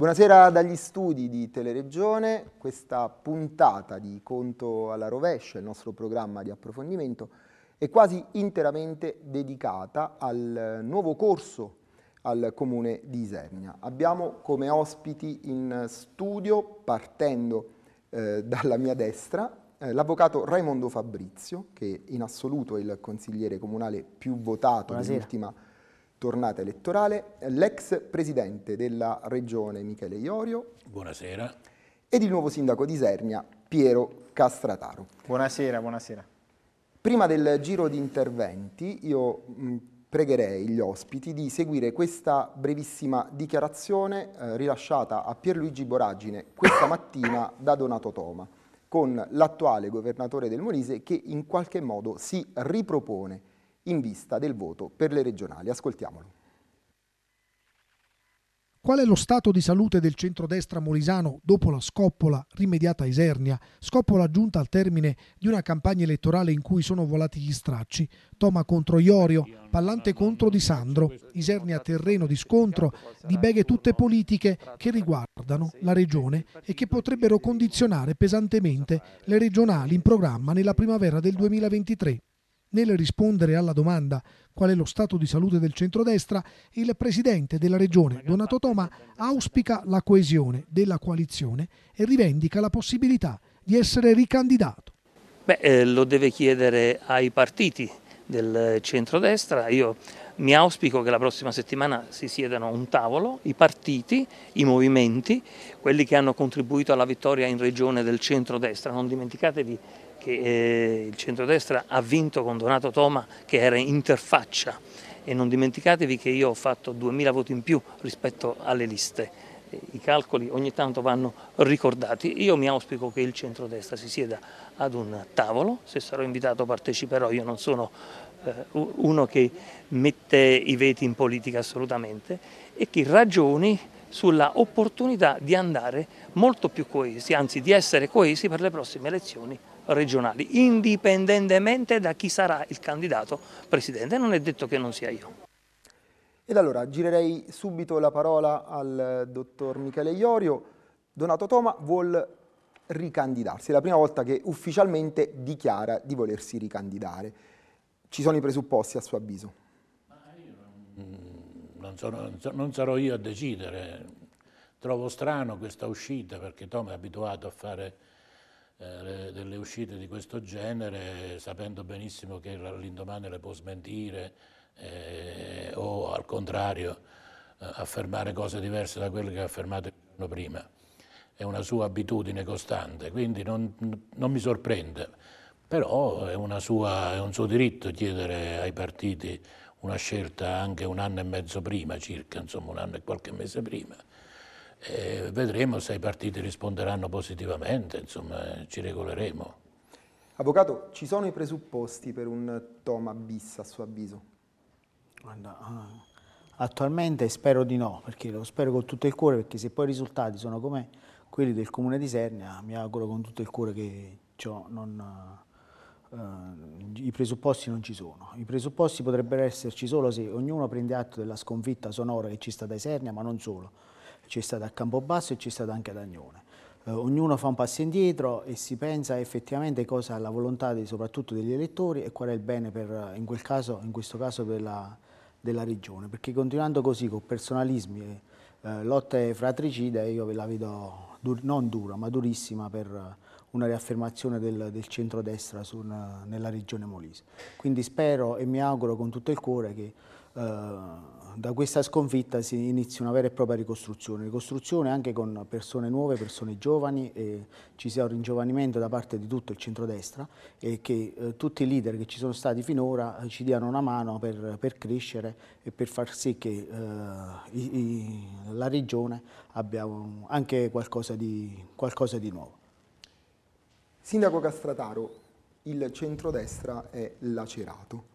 Buonasera dagli studi di Teleregione, questa puntata di Conto alla rovescia, il nostro programma di approfondimento, è quasi interamente dedicata al nuovo corso al Comune di Isernia. Abbiamo come ospiti in studio, partendo eh, dalla mia destra, eh, l'avvocato Raimondo Fabrizio, che in assoluto è il consigliere comunale più votato Buonasera. dell'ultima tornata elettorale, l'ex presidente della regione Michele Iorio. Buonasera. Ed il nuovo sindaco di Isernia, Piero Castrataro. Buonasera, buonasera. Prima del giro di interventi io pregherei gli ospiti di seguire questa brevissima dichiarazione eh, rilasciata a Pierluigi Boragine questa mattina da Donato Toma con l'attuale governatore del Molise che in qualche modo si ripropone in vista del voto per le regionali. Ascoltiamolo. Qual è lo stato di salute del centrodestra molisano dopo la scoppola rimediata a Isernia, scoppola giunta al termine di una campagna elettorale in cui sono volati gli stracci? Toma contro Iorio, Pallante contro Di Sandro, Isernia terreno di scontro, di beghe tutte politiche che riguardano la regione e che potrebbero condizionare pesantemente le regionali in programma nella primavera del 2023. Nel rispondere alla domanda qual è lo stato di salute del centrodestra, il presidente della regione, Donato Toma, auspica la coesione della coalizione e rivendica la possibilità di essere ricandidato. Beh, eh, lo deve chiedere ai partiti del centrodestra. Io mi auspico che la prossima settimana si siedano a un tavolo i partiti, i movimenti, quelli che hanno contribuito alla vittoria in regione del centrodestra. Non dimenticatevi che eh, il centrodestra ha vinto con Donato Toma che era interfaccia e non dimenticatevi che io ho fatto 2000 voti in più rispetto alle liste. I calcoli ogni tanto vanno ricordati. Io mi auspico che il centrodestra si sieda ad un tavolo, se sarò invitato parteciperò, io non sono eh, uno che mette i veti in politica assolutamente e che ragioni sulla opportunità di andare molto più coesi, anzi di essere coesi per le prossime elezioni regionali, indipendentemente da chi sarà il candidato presidente. Non è detto che non sia io. Ed allora girerei subito la parola al dottor Michele Iorio. Donato Toma vuol ricandidarsi, è la prima volta che ufficialmente dichiara di volersi ricandidare. Ci sono i presupposti a suo avviso? Mm, non, sono, non sarò io a decidere. Trovo strano questa uscita perché Toma è abituato a fare eh, delle uscite di questo genere, sapendo benissimo che l'indomani le può smentire eh, o al contrario eh, affermare cose diverse da quelle che ha affermato il giorno prima. È una sua abitudine costante, quindi non, non mi sorprende, però è, sua, è un suo diritto chiedere ai partiti una scelta anche un anno e mezzo prima circa, insomma un anno e qualche mese prima e vedremo se i partiti risponderanno positivamente, insomma ci regoleremo. Avvocato, ci sono i presupposti per un Toma bis a suo avviso? Guarda, ah, attualmente spero di no, perché lo spero con tutto il cuore, perché se poi i risultati sono come quelli del comune di Sernia, mi auguro con tutto il cuore che ciò non... Uh, i presupposti non ci sono. I presupposti potrebbero esserci solo se ognuno prende atto della sconfitta sonora che ci sta da Isernia, ma non solo c'è stata a Campobasso e c'è stata anche ad Agnone. Eh, ognuno fa un passo indietro e si pensa effettivamente cosa è la volontà di, soprattutto degli elettori e qual è il bene per, in, quel caso, in questo caso la, della regione, perché continuando così con personalismi, eh, lotte fratricide, io ve la vedo dur non dura ma durissima per una riaffermazione del, del centrodestra su una, nella regione Molise. Quindi spero e mi auguro con tutto il cuore che eh, da questa sconfitta si inizia una vera e propria ricostruzione, ricostruzione anche con persone nuove, persone giovani, ci sia un ringiovanimento da parte di tutto il centrodestra e che eh, tutti i leader che ci sono stati finora eh, ci diano una mano per, per crescere e per far sì che eh, i, i, la regione abbia anche qualcosa di, qualcosa di nuovo. Sindaco Castrataro, il centrodestra è lacerato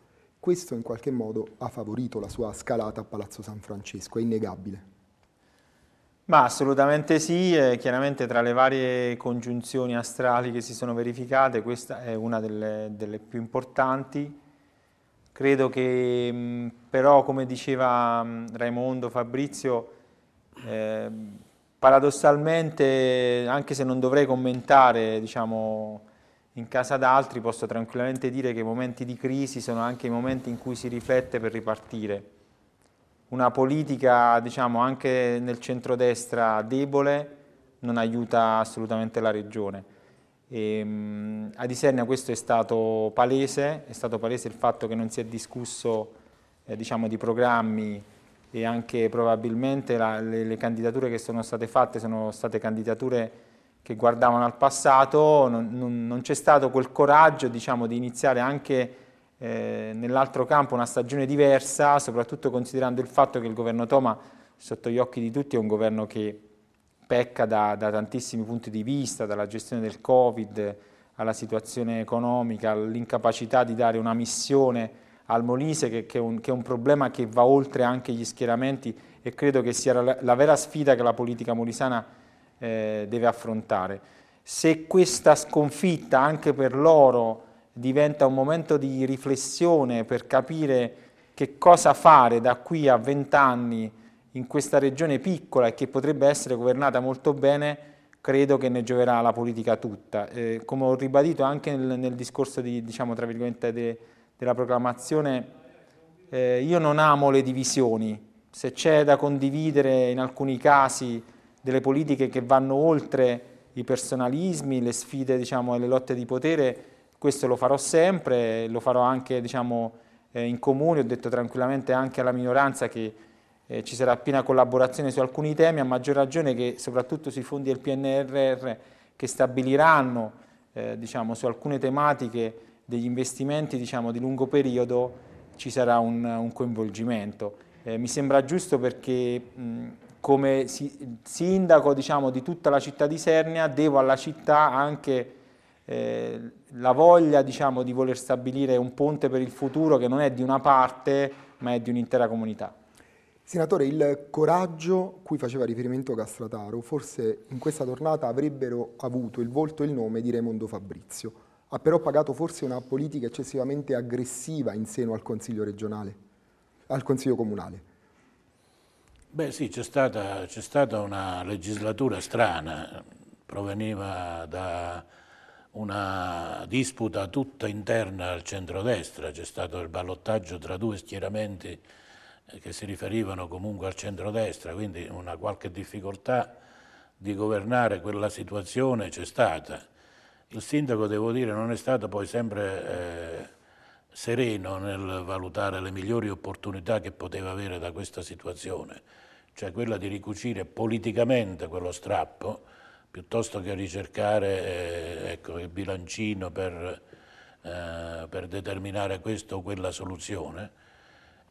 questo in qualche modo ha favorito la sua scalata a Palazzo San Francesco, è innegabile. Ma assolutamente sì, eh, chiaramente tra le varie congiunzioni astrali che si sono verificate questa è una delle, delle più importanti. Credo che mh, mm, però, come diceva mh, mm, Raimondo Fabrizio, eh, paradossalmente, anche se non dovrei commentare diciamo, in casa d'altri posso tranquillamente dire che i momenti di crisi sono anche i momenti in cui si riflette per ripartire. Una politica, diciamo, anche nel centrodestra debole non aiuta assolutamente la regione. E, ehm, a Disernia questo è stato palese, è stato palese il fatto che non si è discusso eh, diciamo, di programmi e anche probabilmente la, le, le candidature che sono state fatte sono state candidature che guardavano al passato, non, non, non c'è stato quel coraggio diciamo, di iniziare anche eh, nell'altro campo una stagione diversa, soprattutto considerando il fatto che il governo Toma, sotto gli occhi di tutti, è un governo che pecca da, da tantissimi punti di vista, dalla gestione del Covid alla situazione economica, all'incapacità di dare una missione al Molise, che, che, è un, che, è un, problema che va oltre anche gli schieramenti e credo che sia la, la vera sfida che la politica molisana eh, deve affrontare. Se questa sconfitta anche per loro diventa un momento di riflessione per capire che cosa fare da qui a vent'anni in questa regione piccola e che potrebbe essere governata molto bene, credo che ne gioverà la politica tutta. Eh, come ho ribadito anche nel, nel discorso di, diciamo, de, della proclamazione, eh, io non amo le divisioni, se c'è da condividere in alcuni casi delle politiche che vanno oltre i personalismi, le sfide diciamo, e le lotte di potere, questo lo farò sempre, lo farò anche diciamo, eh, in comune, ho detto tranquillamente anche alla minoranza che eh, ci sarà piena collaborazione su alcuni temi, a maggior ragione che soprattutto sui fondi del PNRR che stabiliranno eh, diciamo, su alcune tematiche degli investimenti diciamo, di lungo periodo ci sarà un, un coinvolgimento. Eh, mi sembra giusto perché mh, come sindaco diciamo, di tutta la città di Sernia devo alla città anche eh, la voglia diciamo, di voler stabilire un ponte per il futuro che non è di una parte ma è di un'intera comunità. Senatore, il coraggio cui faceva riferimento Castrataro forse in questa tornata avrebbero avuto il volto e il nome di Raimondo Fabrizio, ha però pagato forse una politica eccessivamente aggressiva in seno al Consiglio regionale, al Consiglio comunale. Beh sì, c'è stata, stata, una legislatura strana, proveniva da una disputa tutta interna al centrodestra, c'è stato il ballottaggio tra due schieramenti eh, che si riferivano comunque al centrodestra, quindi una qualche difficoltà di governare quella situazione c'è stata. Il sindaco, devo dire, non è stato poi sempre... Eh, sereno nel valutare le migliori opportunità che poteva avere da questa situazione cioè quella di ricucire politicamente quello strappo, piuttosto che ricercare eh, ecco, il bilancino per, eh, per determinare questa o quella soluzione.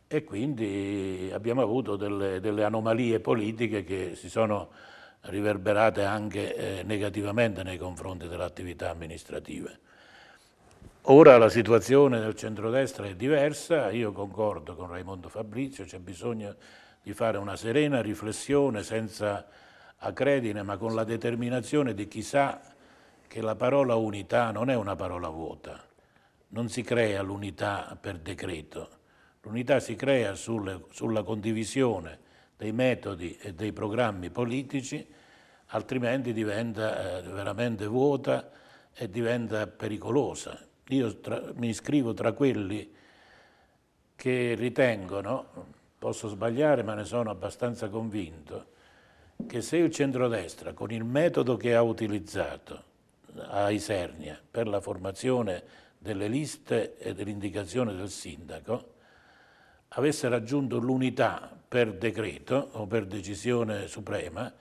E quindi abbiamo avuto delle, delle anomalie politiche che si sono riverberate anche eh, negativamente nei confronti dell'attività amministrativa. Ora la situazione del centrodestra è diversa, io concordo con Raimondo Fabrizio, c'è bisogno di fare una serena riflessione senza acredine ma con la determinazione di chi sa che la parola unità non è una parola vuota, non si crea l'unità per decreto, l'unità si crea sulle, sulla condivisione dei metodi e dei programmi politici, altrimenti diventa eh, veramente vuota e diventa pericolosa. Io tra, mi iscrivo tra quelli che ritengono, posso sbagliare ma ne sono abbastanza convinto, che se il centrodestra con il metodo che ha utilizzato a Isernia per la formazione delle liste e dell'indicazione del sindaco avesse raggiunto l'unità per decreto o per decisione suprema,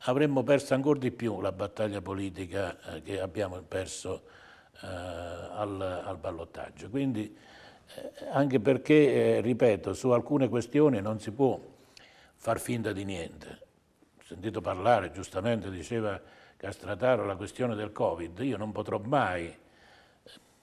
avremmo perso ancora di più la battaglia politica eh, che abbiamo perso eh, al, al ballottaggio. Quindi anche perché, eh, ripeto, su alcune questioni non si può far finta di niente. Ho sentito parlare, giustamente diceva Castrataro, la questione del Covid. Io non potrò mai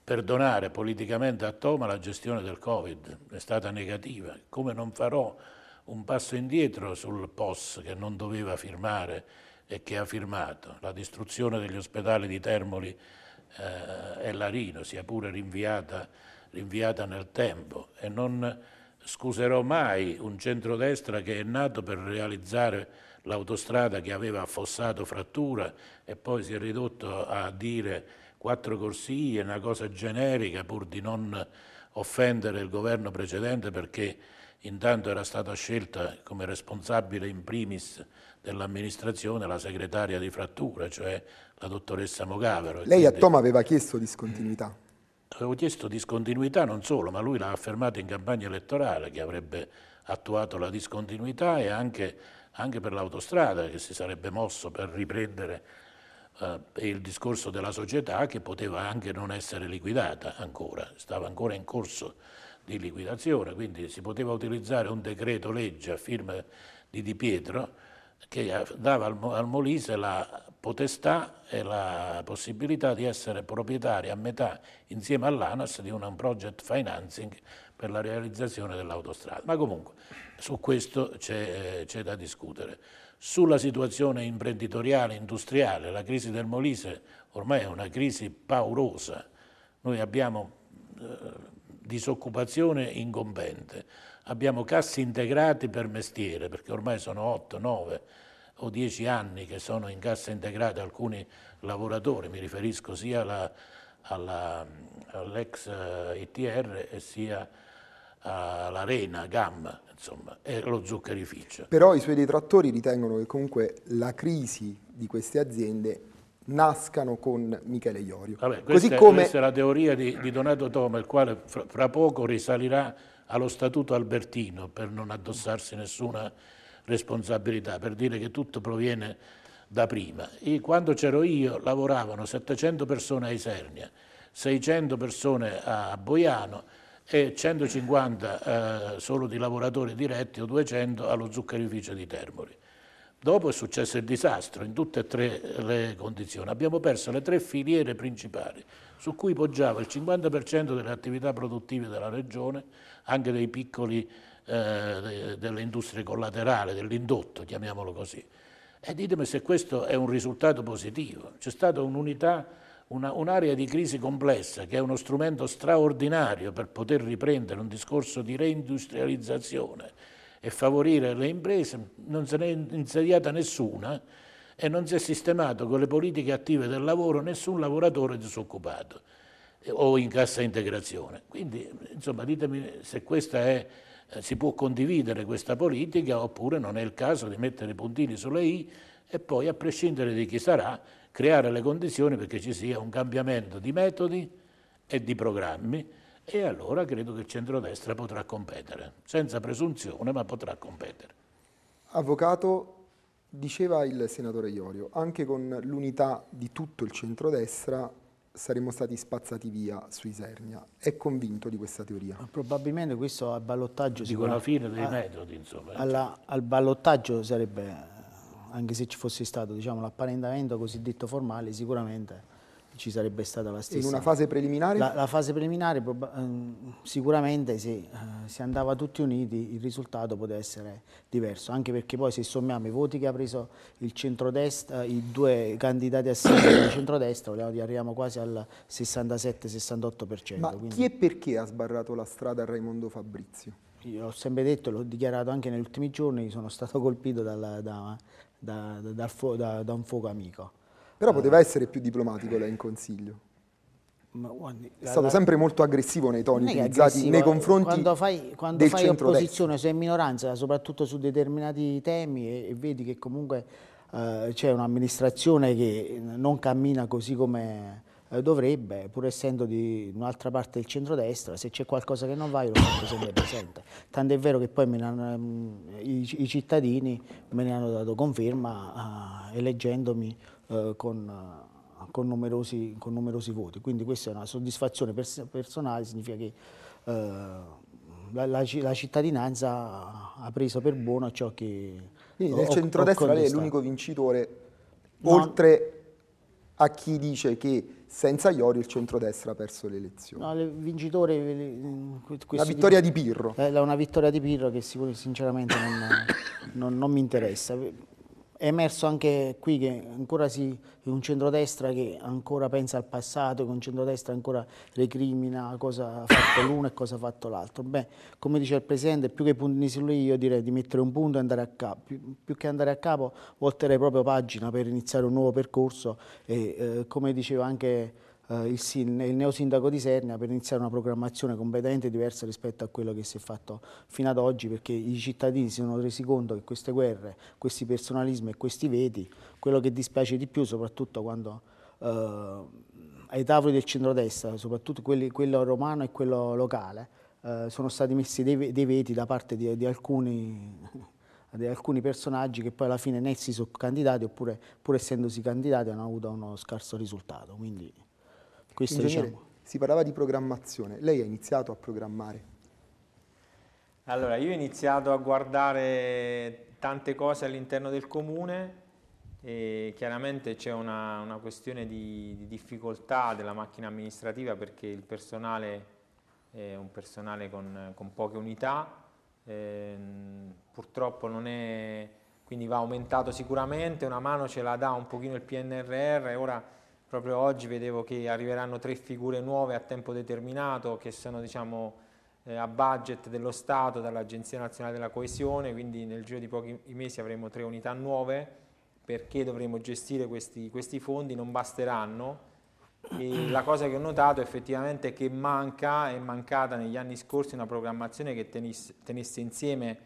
perdonare politicamente a Toma la gestione del Covid, è stata negativa, come non farò un passo indietro sul POS che non doveva firmare e che ha firmato, la distruzione degli ospedali di Termoli eh, e Larino, sia pure rinviata rinviata nel tempo e non scuserò mai un centrodestra che è nato per realizzare l'autostrada che aveva affossato frattura e poi si è ridotto a dire quattro corsie, una cosa generica pur di non offendere il governo precedente perché intanto era stata scelta come responsabile in primis dell'amministrazione la segretaria di frattura, cioè la dottoressa Mogavero. Lei quindi... a Tom aveva chiesto discontinuità avevo chiesto discontinuità non solo, ma lui l'ha affermato in campagna elettorale che avrebbe attuato la discontinuità e anche, anche per l'autostrada che si sarebbe mosso per riprendere eh, il discorso della società che poteva anche non essere liquidata ancora, stava ancora in corso di liquidazione, quindi si poteva utilizzare un decreto legge a firma di Di Pietro che dava al Molise la potestà e la possibilità di essere proprietari a metà insieme all'ANAS di un project financing per la realizzazione dell'autostrada. Ma comunque su questo c'è eh, da discutere. Sulla situazione imprenditoriale, industriale, la crisi del Molise ormai è una crisi paurosa. Noi abbiamo eh, disoccupazione incombente, abbiamo cassi integrati per mestiere, perché ormai sono 8, 9 o dieci anni che sono in cassa integrata alcuni lavoratori, mi riferisco sia all'ex all eh, ITR sia eh, all'Arena, GAM, insomma, e lo zuccherificio. Però i suoi detrattori ritengono che comunque la crisi di queste aziende nascano con Michele Iorio. Vabbè, questa, come... questa, è la teoria di, di Donato Toma, il quale fra, fra, poco risalirà allo Statuto Albertino per non addossarsi nessuna responsabilità, per dire che tutto proviene da prima. E quando c'ero io lavoravano 700 persone a Isernia, 600 persone a Boiano e 150 eh, solo di lavoratori diretti o 200 allo zuccherificio di Termoli. Dopo è successo il disastro in tutte e tre le condizioni. Abbiamo perso le tre filiere principali su cui poggiava il 50% delle attività produttive della regione, anche dei piccoli eh, delle industrie collaterali, dell'indotto, chiamiamolo così. E ditemi se questo è un risultato positivo. C'è stata un'unità, un'area di crisi complessa che è uno strumento straordinario per poter riprendere un discorso di reindustrializzazione e favorire le imprese, non se n'è insediata nessuna e non si è sistemato con le politiche attive del lavoro nessun lavoratore disoccupato eh, o in cassa integrazione. Quindi, insomma, ditemi se questa è eh, si può condividere questa politica oppure non è il caso di mettere i puntini sulle i e poi a prescindere di chi sarà creare le condizioni perché ci sia un cambiamento di metodi e di programmi e allora credo che il centrodestra potrà competere, senza presunzione ma potrà competere. Avvocato, diceva il senatore Iorio, anche con l'unità di tutto il centrodestra saremmo stati spazzati via sui Sernia. È convinto di questa teoria? Probabilmente questo al ballottaggio... Dico la fine dei a, ah, metodi, insomma. Eh, alla, cioè. al ballottaggio sarebbe, anche se ci fosse stato diciamo, l'apparentamento cosiddetto formale, sicuramente ci sarebbe stata la stessa. In una fase preliminare? La, la fase preliminare ehm, sicuramente se eh, si andava tutti uniti il risultato poteva essere diverso, anche perché poi se sommiamo i voti che ha preso il centrodestra, eh, i due candidati assieme del centrodestra, arriviamo quasi al 67-68%. Ma quindi... chi e perché ha sbarrato la strada a Raimondo Fabrizio? Io ho sempre detto, l'ho dichiarato anche negli ultimi giorni, sono stato colpito dalla, da, da, da, da, un fuoco amico. Però eh. poteva essere più diplomatico lei in consiglio. Guardi, è stato la, sempre molto aggressivo nei toni utilizzati nei confronti quando fai, quando del fai opposizione sei in minoranza soprattutto su determinati temi e, e vedi che comunque eh, c'è un'amministrazione che non cammina così come eh, dovrebbe pur essendo di un'altra parte del centrodestra se c'è qualcosa che non va io lo faccio sempre presente tanto è vero che poi hanno, mm, i, i, cittadini me ne hanno dato conferma eh, eleggendomi eh, con, eh, con, numerosi, con, numerosi, voti. Quindi questa è una soddisfazione pers personale, significa che eh, la, la, cittadinanza ha preso per buono ciò che... Quindi nel ho, centrodestra ho lei è l'unico vincitore, no. oltre a chi dice che senza Iori il centrodestra ha perso le elezioni. No, il vincitore... La vittoria di, di Pirro. È eh, una vittoria di Pirro che sinceramente non, non, non mi interessa. È emerso anche qui che ancora si, è un centrodestra che ancora pensa al passato, che un centrodestra ancora recrimina cosa ha fatto l'uno e cosa ha fatto l'altro. Beh, come dice il Presidente, più che puntini su lui io direi di mettere un punto e andare a capo. Più, più che andare a capo, volterei proprio pagina per iniziare un nuovo percorso e eh, come diceva anche eh, il, il neosindaco di Sernia per iniziare una programmazione completamente diversa rispetto a quello che si è fatto fino ad oggi perché i cittadini si sono resi conto che queste guerre, questi personalismi e questi veti, quello che dispiace di più soprattutto quando eh, ai tavoli del centrodestra, soprattutto quelli, quello romano e quello locale, eh, sono stati messi dei, dei, veti da parte di, di alcuni di alcuni personaggi che poi alla fine né si sono candidati oppure pur essendosi candidati hanno avuto uno scarso risultato. Quindi... Questo diciamo. si parlava di programmazione, lei ha iniziato a programmare? Allora, io ho iniziato a guardare tante cose all'interno del comune e chiaramente c'è una, una, questione di, di, difficoltà della macchina amministrativa perché il personale è un personale con, con poche unità, ehm, purtroppo non è, quindi va aumentato sicuramente, una mano ce la dà un pochino il PNRR, ora Proprio oggi vedevo che arriveranno tre figure nuove a tempo determinato che sono diciamo, eh, a budget dello Stato dall'Agenzia Nazionale della Coesione, quindi nel giro di pochi mesi avremo tre unità nuove perché dovremo gestire questi, questi fondi, non basteranno. E la cosa che ho notato effettivamente è che manca, è mancata negli anni scorsi una programmazione che tenisse, tenesse insieme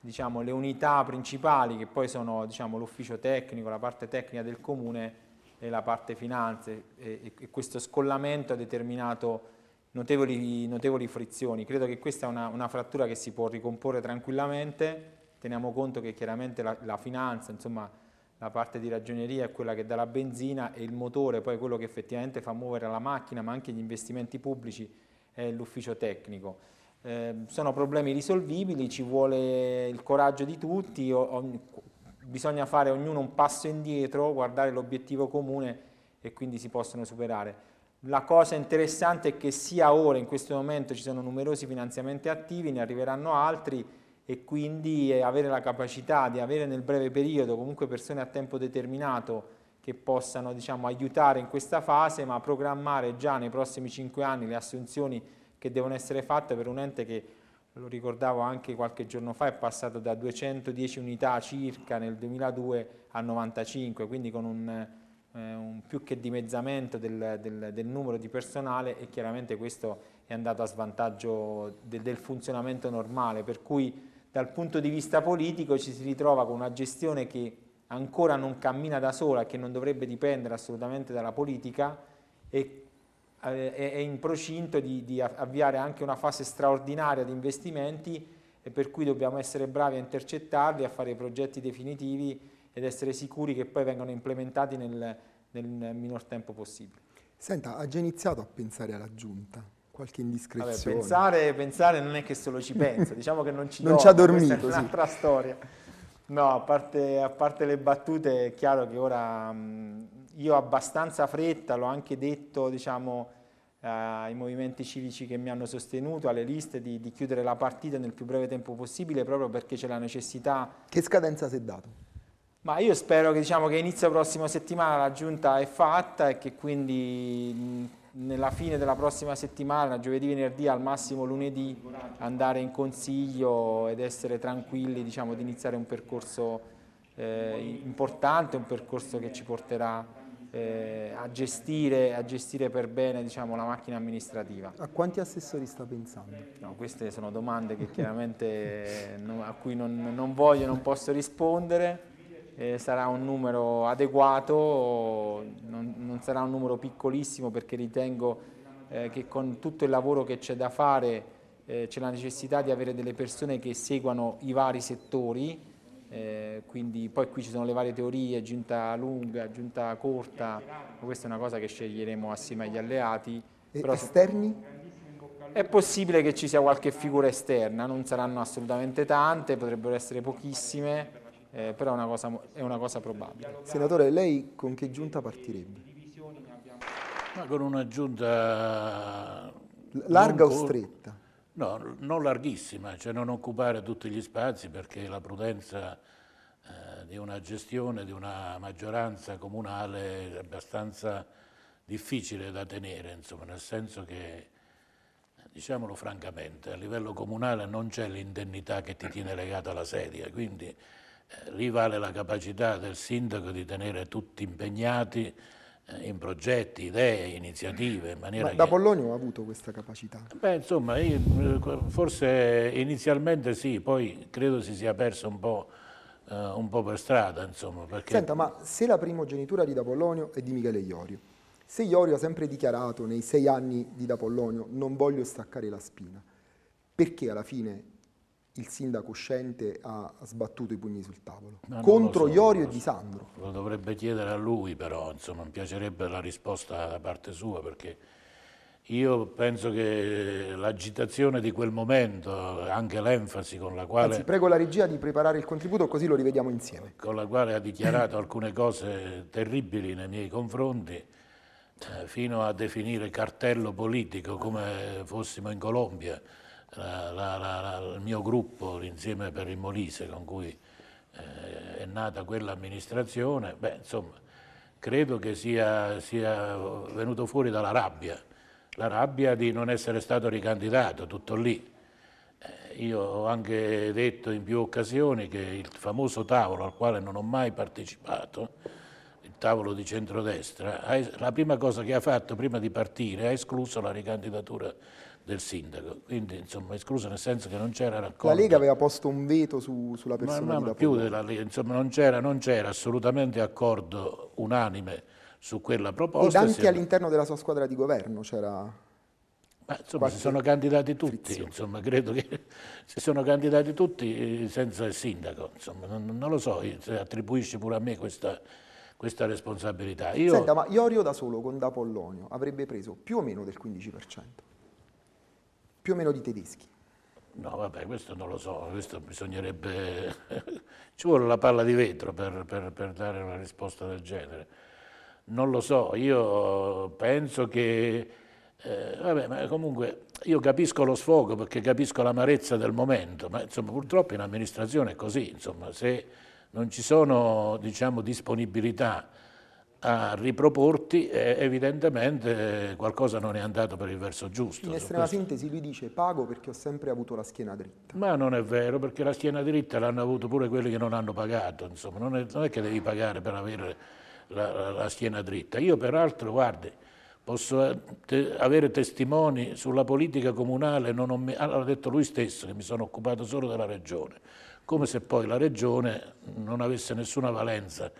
diciamo, le unità principali che poi sono diciamo, l'ufficio tecnico, la parte tecnica del comune la parte finanze e, e questo scollamento ha determinato notevoli, notevoli, frizioni. Credo che questa è una, una, frattura che si può ricomporre tranquillamente, teniamo conto che chiaramente la, la finanza, insomma, la parte di ragioneria è quella che dà la benzina e il motore, poi quello che effettivamente fa muovere la macchina, ma anche gli investimenti pubblici, è l'ufficio tecnico. Eh, sono problemi risolvibili, ci vuole il coraggio di tutti, ogni, bisogna fare ognuno un passo indietro, guardare l'obiettivo comune e quindi si possono superare. La cosa interessante è che sia ora, in questo momento, ci sono numerosi finanziamenti attivi, ne arriveranno altri e quindi eh, avere la capacità di avere nel breve periodo comunque persone a tempo determinato che possano diciamo, aiutare in questa fase, ma programmare già nei prossimi cinque anni le assunzioni che devono essere fatte per un ente che lo ricordavo anche qualche giorno fa, è passato da 210 unità circa nel 2002 a 95, quindi con un, eh, un più che dimezzamento del, del, del, numero di personale e chiaramente questo è andato a svantaggio de, del funzionamento normale, per cui dal punto di vista politico ci si ritrova con una gestione che ancora non cammina da sola, che non dovrebbe dipendere assolutamente dalla politica e eh, è in procinto di, di, avviare anche una fase straordinaria di investimenti e per cui dobbiamo essere bravi a intercettarli, a fare i progetti definitivi ed essere sicuri che poi vengano implementati nel, nel minor tempo possibile. Senta, ha già iniziato a pensare alla giunta? Qualche indiscrezione? Vabbè, pensare, pensare, non è che solo ci pensa, diciamo che non ci non dormo, ha dormito, questa è un'altra sì. storia. No, a parte, a parte, le battute, è chiaro che ora mh, io ho abbastanza fretta, l'ho anche detto diciamo, eh, ai movimenti civici che mi hanno sostenuto, alle liste, di, di, chiudere la partita nel più breve tempo possibile proprio perché c'è la necessità. Che scadenza si è dato? Ma io spero che, diciamo, che inizio prossima settimana la giunta è fatta e che quindi nella fine della prossima settimana, giovedì, venerdì, al massimo lunedì, andare in consiglio ed essere tranquilli diciamo, di iniziare un percorso eh, importante, un percorso che ci porterà eh, a, gestire, a, gestire, per bene diciamo, la macchina amministrativa. A quanti assessori sta pensando? No, queste sono domande che chiaramente eh, no, a cui non, non voglio, non posso rispondere. Eh, sarà un numero adeguato, non, non, sarà un numero piccolissimo perché ritengo eh, che con tutto il lavoro che c'è da fare eh, c'è la necessità di avere delle persone che seguano i vari settori eh, quindi poi qui ci sono le varie teorie, giunta lunga, giunta corta, questa è una cosa che sceglieremo assieme agli alleati. E Però esterni? È possibile che ci sia qualche figura esterna, non saranno assolutamente tante, potrebbero essere pochissime, eh, però è una, cosa, è una, cosa, probabile. Senatore, lei con che giunta partirebbe? Ma con una giunta... Larga o stretta? No, non larghissima, cioè non occupare tutti gli spazi perché la prudenza eh, di una gestione, di una maggioranza comunale è abbastanza difficile da tenere, insomma, nel senso che, diciamolo francamente, a livello comunale non c'è l'indennità che ti tiene legata alla sedia, quindi eh, lì vale la capacità del sindaco di tenere tutti impegnati, eh, in progetti, idee, iniziative. In maniera Ma da che... Pollonio ha avuto questa capacità? Beh, insomma, eh, forse inizialmente sì, poi credo si sia perso un po'. Eh, un po' per strada, insomma. Perché... Senta, ma se la primogenitura di D'Apollonio è di Michele Iorio, se Iorio ha sempre dichiarato nei sei anni di D'Apollonio non voglio staccare la spina, perché alla fine il sindaco uscente ha sbattuto i pugni sul tavolo no, contro so, Iorio e Di Sandro. Lo dovrebbe chiedere a lui però, insomma, mi piacerebbe la risposta da parte sua perché io penso che l'agitazione di quel momento, anche l'enfasi con la quale... Anzi, prego la regia di preparare il contributo così lo rivediamo insieme. Con la quale ha dichiarato alcune cose terribili nei miei confronti, eh, fino a definire cartello politico come fossimo in Colombia la, la, la, il mio gruppo, l'insieme per il Molise, con cui eh, è nata quell'amministrazione, beh, insomma, credo che sia, sia, venuto fuori dalla rabbia, la rabbia di non essere stato ricandidato, tutto lì. Eh, io ho anche detto in più occasioni che il famoso tavolo al quale non ho mai partecipato, tavolo di centrodestra, la prima cosa che ha fatto prima di partire ha escluso la ricandidatura del sindaco, quindi insomma escluso nel senso che non c'era raccolta. La Lega aveva posto un veto su, sulla persona ma, ma, ma più della Lega, insomma non c'era, assolutamente accordo unanime su quella proposta. Ed anche all'interno della sua squadra di governo c'era... Ma insomma si sono candidati tutti, frizione. insomma credo che si sono candidati tutti eh, senza il sindaco, insomma non, non lo so, eh, attribuisci pure a me questa questa responsabilità. Io... Senta, ma Iorio da solo con Da Pollonio avrebbe preso più o meno del 15%, più o meno di tedeschi. No, vabbè, questo non lo so, questo bisognerebbe... ci vuole la palla di vetro per, per, per dare una risposta del genere. Non lo so, io penso che... Eh, vabbè, ma comunque io capisco lo sfogo perché capisco l'amarezza del momento, ma insomma purtroppo in amministrazione è così, insomma se non ci sono diciamo, disponibilità a riproporti, evidentemente qualcosa non è andato per il verso giusto. In estrema questo. sintesi lui dice pago perché ho sempre avuto la schiena dritta. Ma non è vero, perché la schiena dritta l'hanno avuto pure quelli che non hanno pagato, insomma, non è, non è che devi pagare per avere la, la, la schiena dritta. Io peraltro, guardi, posso eh, te, avere testimoni sulla politica comunale, non ho, ah, l'ha detto lui stesso, che mi sono occupato solo della regione come se poi la regione non avesse nessuna valenza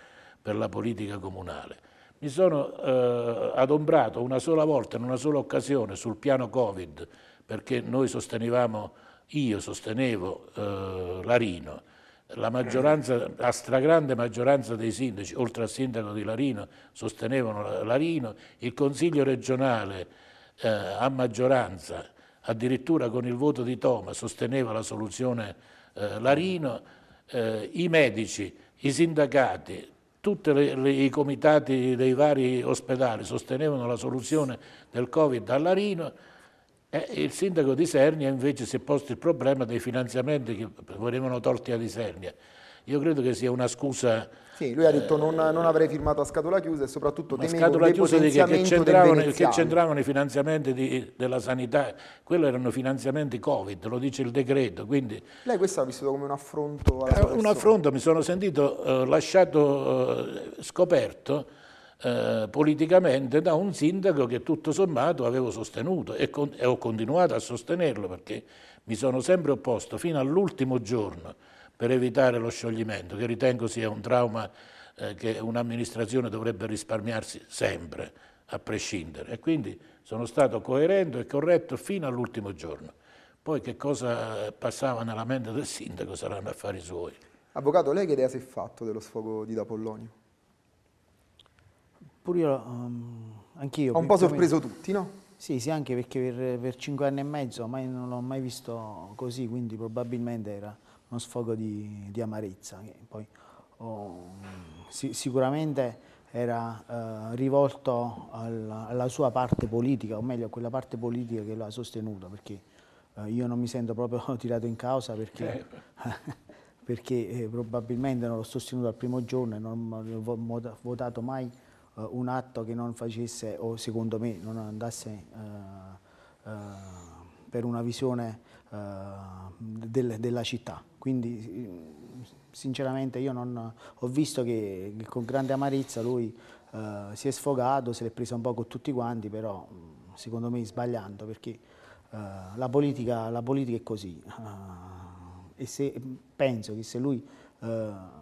per la politica comunale. Mi sono eh, adombrato una sola volta, in una sola occasione, sul piano Covid, perché noi sostenevamo, io sostenevo eh, Larino, la maggioranza, la stragrande maggioranza dei sindaci, oltre al sindaco di Larino, sostenevano Larino, il Consiglio regionale eh, a maggioranza, addirittura con il voto di Toma, sosteneva la soluzione eh, Larino, eh, i medici, i sindacati, tutti le, le, i comitati dei vari ospedali sostenevano la soluzione del Covid a Larino e il sindaco di Sernia invece si è posto il problema dei finanziamenti che venivano tolti a Di Sernia. Io credo che sia una scusa sì, lui ha detto non, non avrei firmato a scatola chiusa e soprattutto Ma temevo scatola chiusa di che, che, c'entravano, che c'entravano i finanziamenti di, della sanità, quello erano finanziamenti Covid, lo dice il decreto. Quindi, Lei questo ha vissuto come un affronto alla sua eh, Un affronto, mi sono sentito eh, lasciato eh, scoperto eh, politicamente da un sindaco che tutto sommato avevo sostenuto e, con, e ho continuato a sostenerlo perché mi sono sempre opposto fino all'ultimo giorno per evitare lo scioglimento, che ritengo sia un trauma eh, che un'amministrazione dovrebbe risparmiarsi sempre, a prescindere. E quindi sono stato coerente e corretto fino all'ultimo giorno. Poi che cosa passava nella mente del sindaco saranno affari suoi. Avvocato, lei che idea si è fatto dello sfogo di D'Apollonio? Pur io, um, anch'io. Ho un po' sorpreso me... tutti, no? Sì, sì, anche perché per, per cinque anni e mezzo mai, non l'ho mai visto così, quindi probabilmente era uno sfogo di, di amarezza, che poi oh, si, sicuramente era eh, rivolto alla, alla, sua parte politica, o meglio a quella parte politica che lo ha sostenuto, perché eh, io non mi sento proprio tirato in causa perché, eh. perché eh, probabilmente non l'ho sostenuto al primo giorno e non ho votato mai eh, un atto che non facesse, o secondo me non andasse eh, per una visione della città. Quindi sinceramente io non, ho visto che, che con grande amarezza lui eh, si è sfogato, se l'è presa un po' con tutti quanti, però mm, secondo me sbagliando perché eh, la, politica, la, politica, è così. Eh, e se, penso che se lui eh,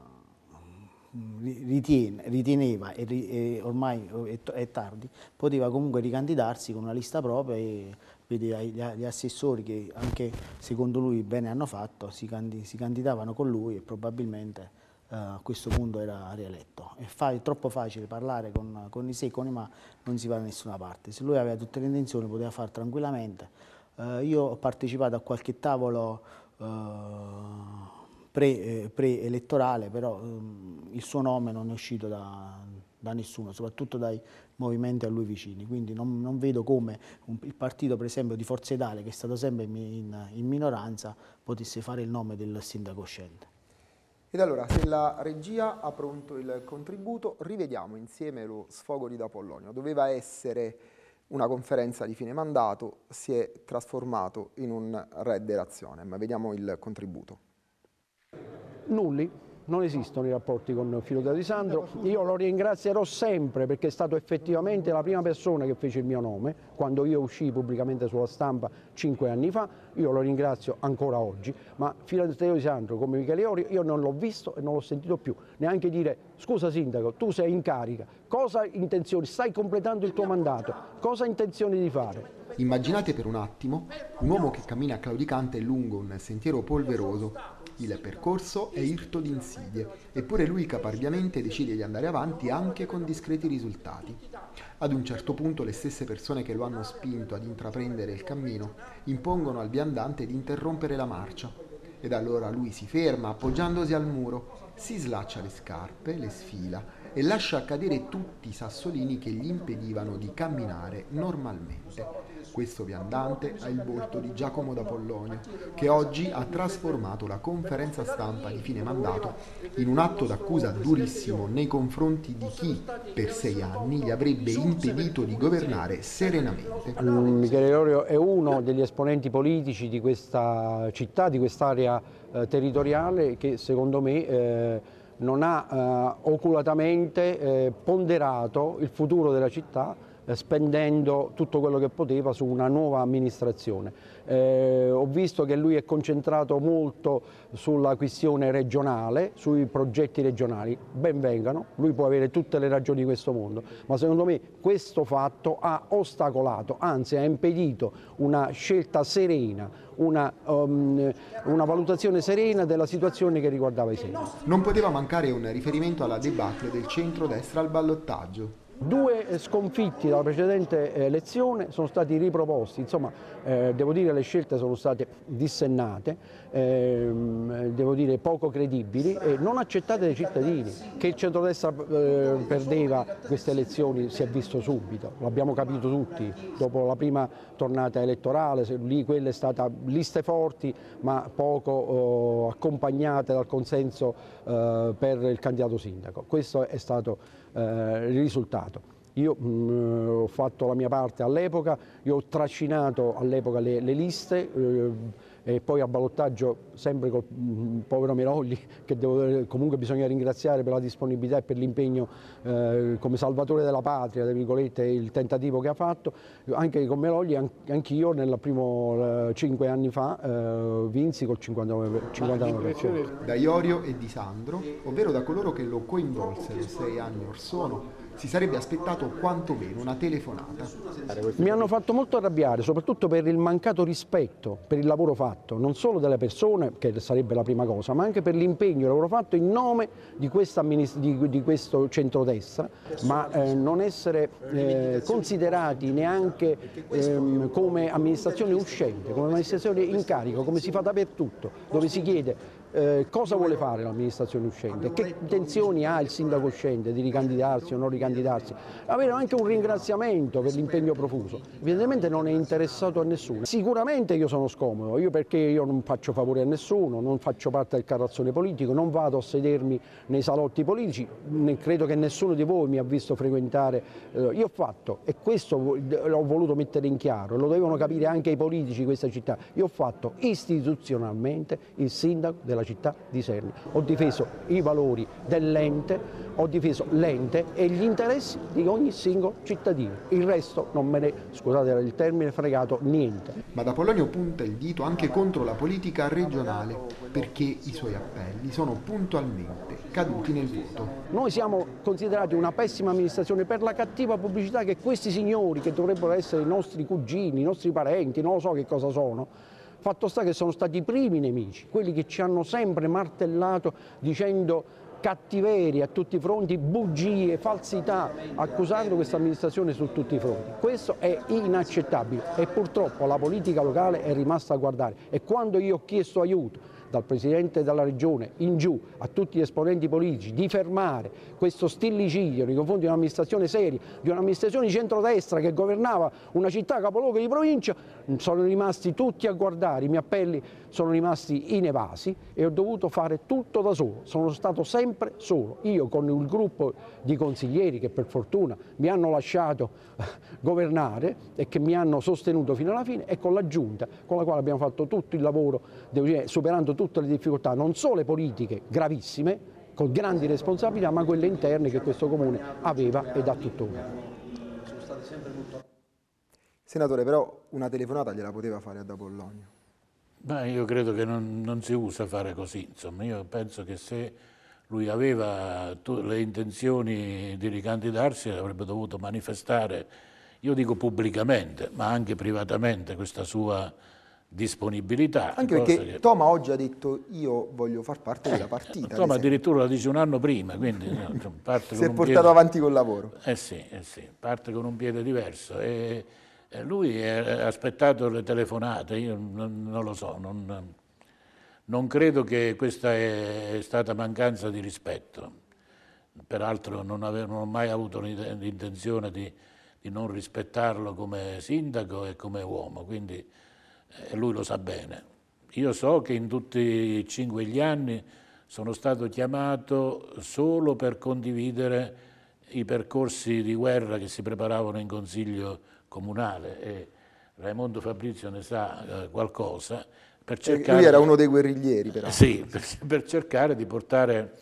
Ritiene, riteneva, e, ormai è, tardi, poteva comunque ricandidarsi con una lista propria e vedi gli assessori che anche secondo lui bene hanno fatto, si, candidavano con lui e probabilmente eh, a questo punto era rieletto. È, fa è troppo facile parlare con, con i secoli ma non si va da nessuna parte. Se lui aveva tutte le intenzioni poteva farlo tranquillamente. Eh, io ho partecipato a qualche tavolo eh, eh pre-elettorale, pre però ehm, il suo nome non è uscito da, da nessuno, soprattutto dai movimenti a lui vicini. Quindi non, non vedo come un, il partito, per esempio, di Forza Italia, che è stato sempre in, in, minoranza, potesse fare il nome del sindaco scelto. Ed allora, se la regia ha pronto il contributo, rivediamo insieme lo sfogo di D'Apollonio. Doveva essere una conferenza di fine mandato, si è trasformato in un re red Ma Vediamo il contributo. Nulli non esistono i rapporti con Filoteo Di Sandro, io lo ringrazierò sempre perché è stato effettivamente la prima persona che fece il mio nome, quando io uscii pubblicamente sulla stampa cinque anni fa, io lo ringrazio ancora oggi, ma Filoteo Di Sandro come Michele Ori io non l'ho visto e non l'ho sentito più, neanche dire scusa sindaco tu sei in carica, cosa intenzioni, stai completando il tuo mandato, cosa intenzioni di fare? Immaginate per un attimo un uomo che cammina claudicante lungo un sentiero polveroso il percorso è irto di insidie, eppure lui caparbiamente decide di andare avanti anche con discreti risultati. Ad un certo punto le stesse persone che lo hanno spinto ad intraprendere il cammino impongono al viandante di interrompere la marcia. Ed allora lui si ferma appoggiandosi al muro, si slaccia le scarpe, le sfila e lascia cadere tutti i sassolini che gli impedivano di camminare normalmente. Questo viandante ha il volto di Giacomo da Pollonia, che oggi ha trasformato la conferenza stampa di fine mandato in un atto d'accusa durissimo nei confronti di chi per sei anni gli avrebbe impedito di governare serenamente. Michele Lorio è uno degli esponenti politici di questa città, di quest'area eh, territoriale che secondo me eh, non ha eh, oculatamente ponderato il futuro della città eh, spendendo tutto quello che poteva su una nuova amministrazione. Eh, ho visto che lui è concentrato molto sulla questione regionale, sui progetti regionali, ben vengano, lui può avere tutte le ragioni di questo mondo, ma secondo me questo fatto ha ostacolato, anzi ha impedito una scelta serena, una, um, una valutazione serena della situazione che riguardava i segni. Non poteva mancare un riferimento alla debacle del centro-destra al ballottaggio. Due sconfitti dalla precedente eh, elezione sono stati riproposti, insomma eh, devo dire le scelte sono state dissennate, ehm, devo dire poco credibili e non accettate dai cittadini. Che il centrodestra eh, perdeva queste elezioni si è visto subito, l'abbiamo capito tutti, dopo la prima tornata elettorale, lì quella è stata liste forti ma poco eh, accompagnate dal consenso eh, per il candidato sindaco. Questo è stato eh, il risultato. Io mh, mm, ho fatto la mia parte all'epoca, io ho trascinato all'epoca le, le, liste, eh, e poi a ballottaggio sempre col povero Merolli che devo, comunque bisogna ringraziare per la disponibilità e per l'impegno eh, come salvatore della patria, il tentativo che ha fatto, anche con Merolli anch'io nel primo eh, 5 anni fa eh, vinsi col 59%. 59%. Da Iorio e di Sandro, ovvero da coloro che lo coinvolsero sei anni or sono si sarebbe aspettato quantomeno una telefonata. Mi hanno fatto molto arrabbiare, soprattutto per il mancato rispetto per il lavoro fatto, non solo delle persone, che sarebbe la prima cosa, ma anche per l'impegno, il lavoro fatto in nome di, di, di questo centrodestra, ma eh, non essere eh, considerati neanche eh, come amministrazione uscente, come amministrazione in carico, come si fa dappertutto, dove si chiede eh, cosa vuole fare l'amministrazione uscente, che intenzioni ha il sindaco uscente di ricandidarsi o non ricandidarsi, avere anche un ringraziamento per l'impegno profuso. Evidentemente non è interessato a nessuno. Sicuramente io sono scomodo, io perché io non faccio favore a nessuno, non faccio parte del carrozzone politico, non vado a sedermi nei salotti politici, credo che nessuno di voi mi ha visto frequentare. Eh, io ho fatto, e questo l'ho voluto mettere in chiaro, lo devono capire anche i politici di questa città, io ho fatto istituzionalmente il sindaco della della città di Serni. Ho difeso i valori dell'ente, ho difeso l'ente e gli interessi di ogni singolo cittadino. Il resto non me ne, scusate il termine, fregato niente. Ma da Polonio punta il dito anche contro la politica regionale perché i suoi appelli sono puntualmente caduti nel vuoto. Noi siamo considerati una pessima amministrazione per la cattiva pubblicità che questi signori che dovrebbero essere i nostri cugini, i nostri parenti, non lo so che cosa sono, Fatto sta che sono stati i primi nemici, quelli che ci hanno sempre martellato dicendo cattiverie a tutti i fronti, bugie, falsità, accusando questa amministrazione su tutti i fronti. Questo è inaccettabile e purtroppo la politica locale è rimasta a guardare e quando io ho chiesto aiuto dal Presidente della Regione in giù a tutti gli esponenti politici di fermare questo stillicidio nei confronti di un'amministrazione seria, di un'amministrazione di centrodestra che governava una città capoluogo di provincia, sono rimasti tutti a guardare, i miei appelli sono rimasti inevasi e ho dovuto fare tutto da solo, sono stato sempre solo, io con il gruppo di consiglieri che per fortuna mi hanno lasciato governare e che mi hanno sostenuto fino alla fine e con la giunta con la quale abbiamo fatto tutto il lavoro, superando tutte le difficoltà, non solo politiche gravissime, con grandi responsabilità, ma quelle interne che questo comune aveva e ha tuttora. Senatore, però una telefonata gliela poteva fare da Bologna. Beh, io credo che non, non, si usa fare così, insomma, io penso che se lui aveva le intenzioni di ricandidarsi avrebbe dovuto manifestare, io dico pubblicamente, ma anche privatamente questa sua disponibilità. Anche perché che... Toma oggi ha detto io voglio far parte della eh, partita. Toma addirittura lo dice un anno prima, quindi parte si è portato piede... avanti col lavoro. Eh sì, eh sì, parte con un piede diverso. E eh, lui ha aspettato le telefonate, io non lo so, non, non credo che questa è stata mancanza di rispetto. Peraltro non avevo mai avuto l'intenzione di, di non rispettarlo come sindaco e come uomo, quindi eh, lui lo sa bene. Io so che in tutti e cinque gli anni sono stato chiamato solo per condividere i percorsi di guerra che si preparavano in Consiglio comunale e Raimondo Fabrizio ne sa eh, qualcosa. Per eh, cercare, lui era uno dei guerriglieri però. Sì, per, per, cercare di portare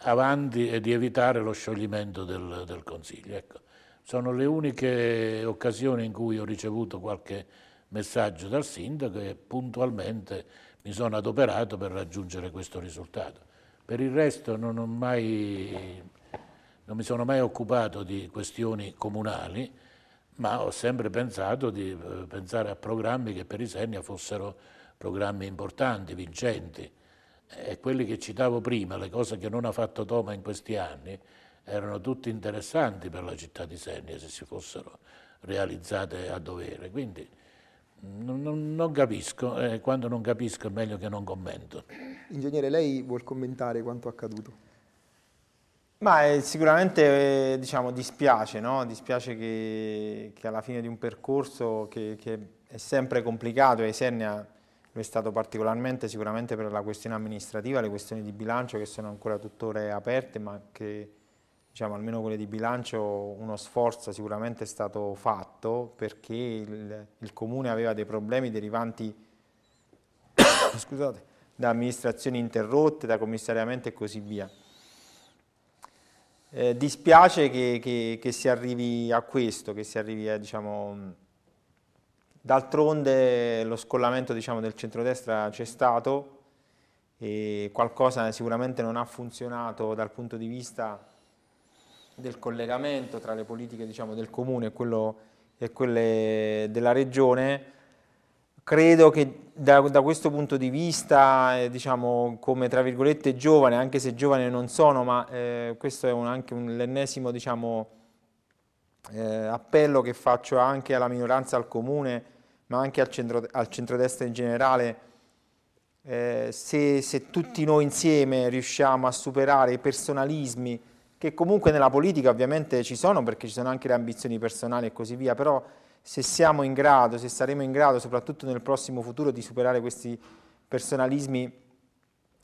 avanti e di evitare lo scioglimento del, del Consiglio. Ecco, sono le uniche occasioni in cui ho ricevuto qualche messaggio dal sindaco e puntualmente mi sono adoperato per raggiungere questo risultato. Per il resto non, mai, non mi sono mai occupato di questioni comunali, ma ho sempre pensato di eh, pensare a programmi che per Isernia fossero programmi importanti, vincenti. E quelli che citavo prima, le cose che non ha fatto Toma in questi anni, erano tutte interessanti per la città di Isernia se si fossero realizzate a dovere. Quindi non, non capisco e eh, quando non capisco è meglio che non commento. Ingegnere, lei vuol commentare quanto accaduto? Ma è, sicuramente eh, diciamo, dispiace, no? dispiace che, che, alla fine di un percorso che, che è sempre complicato e Isernia lo è stato particolarmente sicuramente per la questione amministrativa, le questioni di bilancio che sono ancora tuttora aperte ma che diciamo, almeno quelle di bilancio uno sforzo sicuramente è stato fatto perché il, il comune aveva dei problemi derivanti scusate, da amministrazioni interrotte, da commissariamento e così via. Eh, dispiace che, che, che, si arrivi a questo, che si arrivi a, diciamo, d'altronde lo scollamento diciamo, del centrodestra c'è stato e qualcosa sicuramente non ha funzionato dal punto di vista del collegamento tra le politiche diciamo, del comune e, quello, e quelle della regione, credo che da, da, questo punto di vista, eh, diciamo come tra virgolette giovane, anche se giovane non sono, ma eh, questo è un, anche l'ennesimo diciamo, eh, appello che faccio anche alla minoranza, al comune, ma anche al, centro, al centrodestra in generale, eh, se, se tutti noi insieme riusciamo a superare i personalismi, che comunque nella politica ovviamente ci sono perché ci sono anche le ambizioni personali e così via, però se siamo in grado, se saremo in grado, soprattutto nel prossimo futuro, di superare questi personalismi,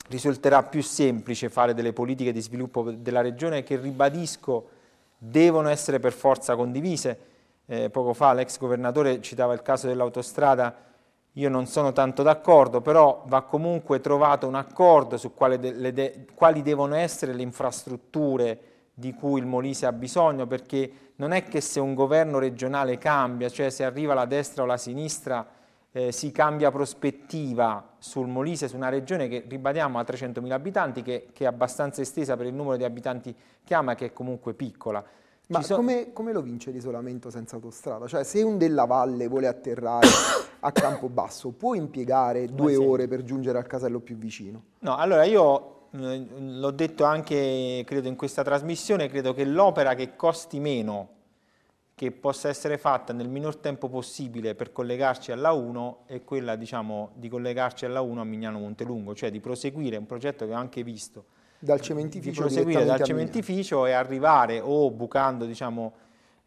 risulterà più semplice fare delle politiche di sviluppo della regione che, ribadisco, devono essere per forza condivise. Eh, poco fa l'ex governatore citava il caso dell'autostrada, io non sono tanto d'accordo, però va comunque trovato un accordo su de- de- quali devono essere le infrastrutture di cui il Molise ha bisogno, perché non è che se un governo regionale cambia, cioè se arriva la destra o la sinistra, eh, si cambia prospettiva sul Molise, su una regione che, ribadiamo, ha 300.000 abitanti, che, che, è abbastanza estesa per il numero di abitanti che ha, ma che è comunque piccola. Ma so come, come, lo vince l'isolamento senza autostrada? Cioè, se un della Valle vuole atterrare a Campobasso, può impiegare due sì. ore per giungere al casello più vicino? No, allora io Mm, l'ho detto anche credo in questa trasmissione, credo che l'opera che costi meno, che possa essere fatta nel minor tempo possibile per collegarci alla 1 è quella diciamo, di collegarci alla 1 a Mignano Montelungo, cioè di proseguire un progetto che ho anche visto. Dal cementificio? Di proseguire dal cementificio e arrivare o bucando diciamo,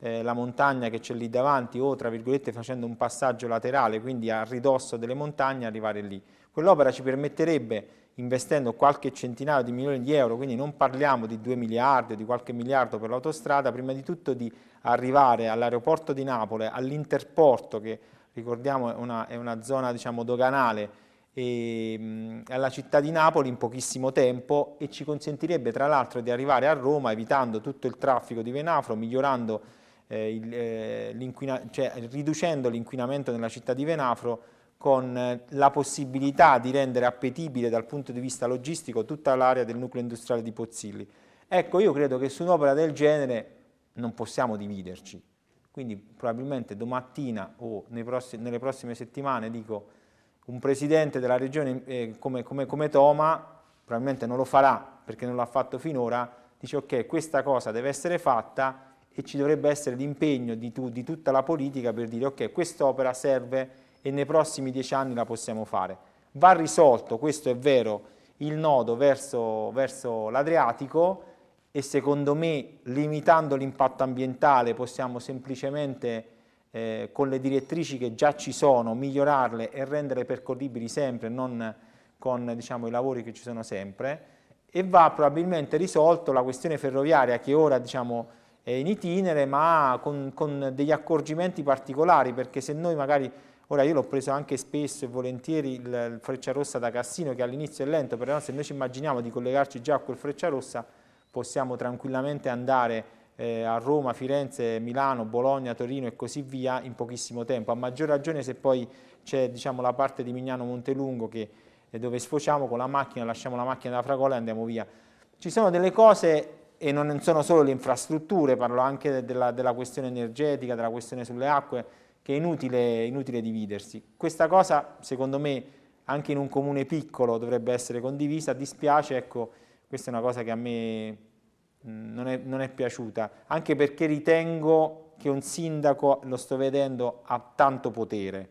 eh, la montagna che c'è lì davanti o tra virgolette facendo un passaggio laterale, quindi a ridosso delle montagne arrivare lì. Quell'opera ci permetterebbe investendo qualche centinaio di milioni di euro, quindi non parliamo di 2 miliardi o di qualche miliardo per l'autostrada, prima di tutto di arrivare all'aeroporto di Napoli, all'interporto che ricordiamo è una, è una zona diciamo, doganale e, ehm, alla città di Napoli in pochissimo tempo e ci consentirebbe tra l'altro di arrivare a Roma evitando tutto il traffico di Venafro, migliorando eh, il, eh, cioè, riducendo l'inquinamento nella città di Venafro con eh, la possibilità di rendere appetibile dal punto di vista logistico tutta l'area del nucleo industriale di Pozzilli. Ecco, io credo che su un'opera del genere non possiamo dividerci, quindi probabilmente domattina o prossimi, nelle prossime settimane dico un presidente della regione eh, come, come, come Toma probabilmente non lo farà perché non l'ha fatto finora, dice ok questa cosa deve essere fatta e ci dovrebbe essere l'impegno di, tu, di tutta la politica per dire ok quest'opera serve e nei prossimi dieci anni la possiamo fare. Va risolto, questo è vero, il nodo verso, verso l'Adriatico e secondo me limitando l'impatto ambientale possiamo semplicemente eh, con le direttrici che già ci sono migliorarle e rendere percorribili sempre, non con diciamo, i lavori che ci sono sempre e va probabilmente risolto la questione ferroviaria che ora diciamo, è in itinere ma con, con degli accorgimenti particolari perché se noi magari Ora io l'ho preso anche spesso e volentieri il freccia rossa da Cassino che all'inizio è lento, però se noi ci immaginiamo di collegarci già a quel freccia rossa possiamo tranquillamente andare eh, a Roma, Firenze, Milano, Bologna, Torino e così via in pochissimo tempo. A maggior ragione se poi c'è diciamo, la parte di Mignano-Montelungo eh, dove sfociamo con la macchina, lasciamo la macchina da fragola e andiamo via. Ci sono delle cose e non sono solo le infrastrutture, parlo anche della, della questione energetica, della questione sulle acque, che è inutile, inutile dividersi. Questa cosa, secondo me, anche in un comune piccolo dovrebbe essere condivisa, dispiace, ecco, questa è una cosa che a me mm, non è, non è piaciuta, anche perché ritengo che un sindaco, lo sto vedendo, ha tanto potere.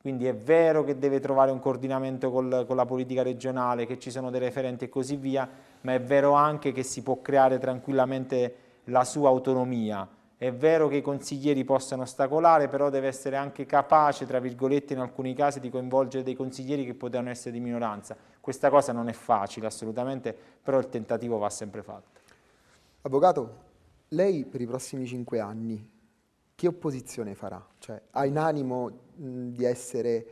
Quindi è vero che deve trovare un coordinamento col, con la politica regionale, che ci sono dei referenti e così via, ma è vero anche che si può creare tranquillamente la sua autonomia. È vero che i consiglieri possano ostacolare, però deve essere anche capace, tra virgolette, in alcuni casi di coinvolgere dei consiglieri che potevano essere di minoranza. Questa cosa non è facile assolutamente, però il tentativo va sempre fatto. Avvocato, lei per i prossimi cinque anni che opposizione farà? Cioè, ha in animo mh, di essere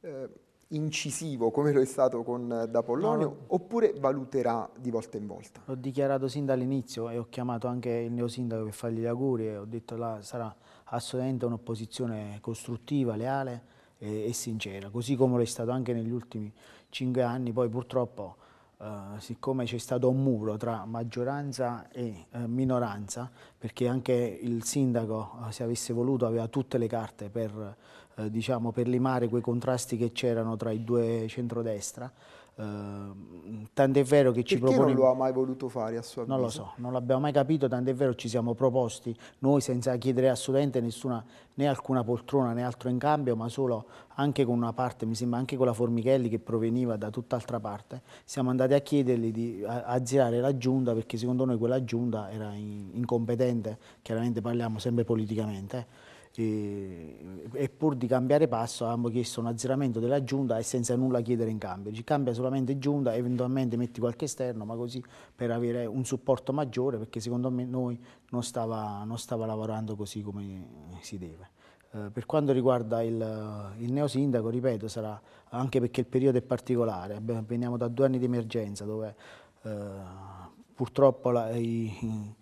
eh, incisivo come lo è stato con eh, D'Apollonio no. oppure valuterà di volta in volta? Ho dichiarato sin dall'inizio e ho chiamato anche il mio sindaco per fargli gli auguri e ho detto che sarà assolutamente un'opposizione costruttiva, leale e, e, sincera, così come lo è stato anche negli ultimi cinque anni, poi purtroppo Uh, siccome c'è stato un muro tra maggioranza e uh, minoranza, perché anche il sindaco, se avesse voluto, aveva tutte le carte per eh, diciamo, per limare quei contrasti che c'erano tra i due centrodestra. Ehm, tant'è vero che ci propone... Perché non lo ha mai voluto fare a suo avviso? Non lo so, non l'abbiamo mai capito, tant'è vero ci siamo proposti noi senza chiedere assolutamente nessuna, né alcuna poltrona né altro in cambio, ma solo anche con una parte, mi sembra anche con la Formichelli che proveniva da tutt'altra parte, siamo andati a chiedergli di azzerare la giunta perché secondo noi quella giunta era in, incompetente, chiaramente parliamo sempre politicamente, eh e pur di cambiare passo avevamo chiesto un azzeramento della giunta e senza nulla chiedere in cambio. Ci cambia solamente giunta, eventualmente metti qualche esterno, ma così per avere un supporto maggiore perché secondo me noi non stava, non stava lavorando così come si deve. Eh, per quanto riguarda il, il neosindaco, ripeto, sarà anche perché il periodo è particolare, veniamo da due anni di emergenza dove eh, purtroppo la, i,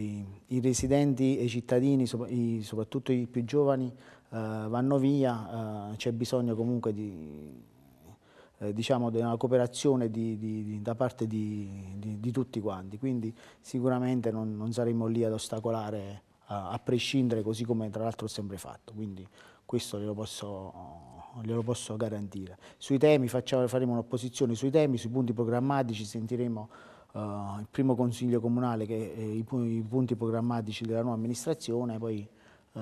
i, i residenti e i cittadini, so, i, soprattutto i più giovani, eh, vanno via, eh, c'è bisogno comunque di, eh, diciamo, di una cooperazione di, di, da parte di, tutti quanti, quindi sicuramente non, non saremo lì ad ostacolare a, a prescindere, così come tra l'altro ho sempre fatto, quindi questo glielo posso, glielo posso garantire. Sui temi facciamo, faremo un'opposizione, sui temi, sui punti programmatici sentiremo eh, il primo consiglio comunale che eh, i, pu i, punti programmatici della nuova amministrazione, poi eh,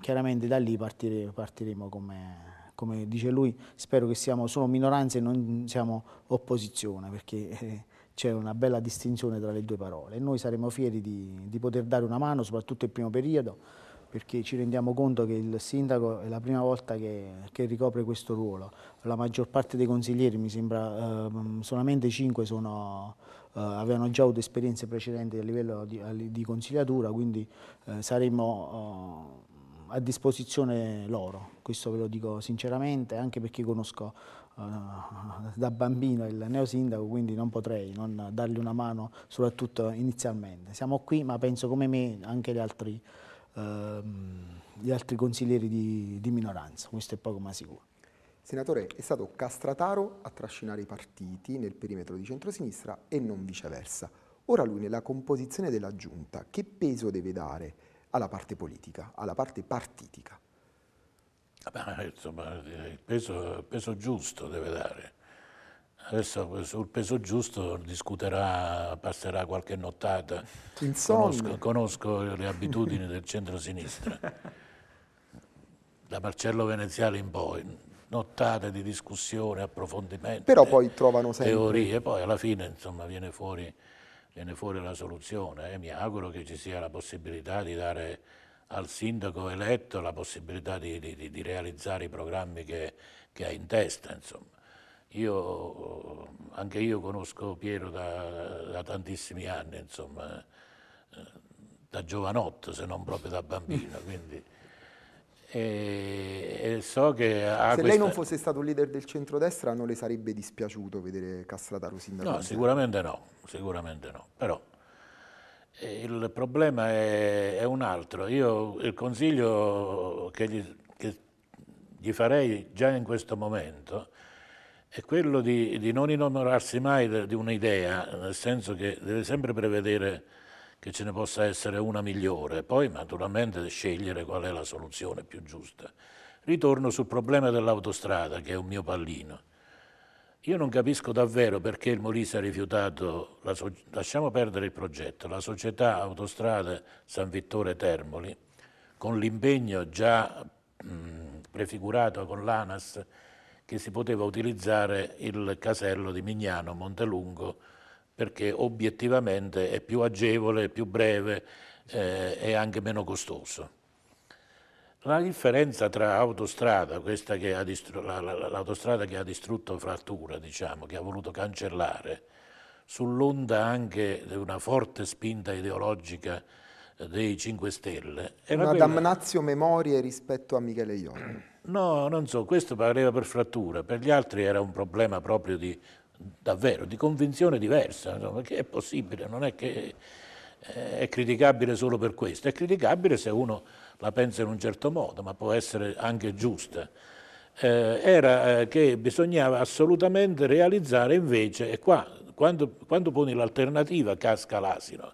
chiaramente da lì partire, partiremo come come dice lui, spero che siamo solo minoranza e non siamo opposizione, perché eh, c'è una bella distinzione tra le due parole. E noi saremo fieri di, di, poter dare una mano, soprattutto il primo periodo, perché ci rendiamo conto che il sindaco è la prima volta che, che ricopre questo ruolo. La maggior parte dei consiglieri, mi sembra eh, solamente cinque sono eh, avevano già avuto esperienze precedenti a livello di, di consigliatura, quindi eh, saremmo eh, a disposizione loro, questo ve lo dico sinceramente, anche perché conosco uh, da bambino il neosindaco, quindi non potrei non dargli una mano, soprattutto inizialmente. Siamo qui, ma penso come me anche gli altri, uh, gli altri consiglieri di, di minoranza, questo è poco ma sicuro. Senatore, è stato Castrataro a trascinare i partiti nel perimetro di centrosinistra e non viceversa. Ora lui nella composizione della giunta che peso deve dare alla parte politica, alla parte partitica? Beh, insomma, il peso, peso giusto deve dare. Adesso sul peso giusto discuterà, passerà qualche nottata. Conosco, conosco, le abitudini del centrosinistra. Da Marcello Veneziale in poi, nottate di discussione, approfondimenti, Però poi trovano sempre... teorie, poi alla fine insomma, viene, fuori, viene fuori la soluzione e eh. mi auguro che ci sia la possibilità di dare al sindaco eletto la possibilità di, di, di realizzare i programmi che, che ha in testa. Insomma. Io, anche io conosco Piero da, da tantissimi anni, insomma, eh, da giovanotto se non proprio da bambino, quindi e, e so che Se questa... lei non fosse stato un leader del centrodestra non le sarebbe dispiaciuto vedere Castrataru sindaco? No, sicuramente no, sicuramente no. Però eh, il problema è, è un altro. Io il consiglio che gli, che gli, farei già in questo momento è quello di, di non innamorarsi mai di un'idea, nel senso che deve sempre prevedere che ce ne possa essere una migliore, poi naturalmente scegliere qual è la soluzione più giusta. Ritorno sul problema dell'autostrada, che è un mio pallino. Io non capisco davvero perché il Molise ha rifiutato, la, lasciamo perdere il progetto, la società Autostrade San Vittore Termoli, con l'impegno già mh, prefigurato con l'ANAS che si poteva utilizzare il casello di Mignano Montelungo perché obiettivamente è più agevole, è più breve eh, e anche meno costoso. La differenza tra autostrada, questa che ha l'autostrada che ha distrutto Frattura, diciamo, che ha voluto cancellare, sull'onda anche di una forte spinta ideologica eh, dei 5 Stelle. Era una quella... damnazio memorie rispetto a Michele Ioni. No, non so, questo pareva per frattura, per gli altri era un problema proprio di davvero di convinzione diversa, insomma, che è possibile, non è che eh, è criticabile solo per questo, è criticabile se uno la pensa in un certo modo, ma può essere anche giusta. Eh, era eh, che bisognava assolutamente realizzare invece, e qua quando, quando poni l'alternativa casca l'asino,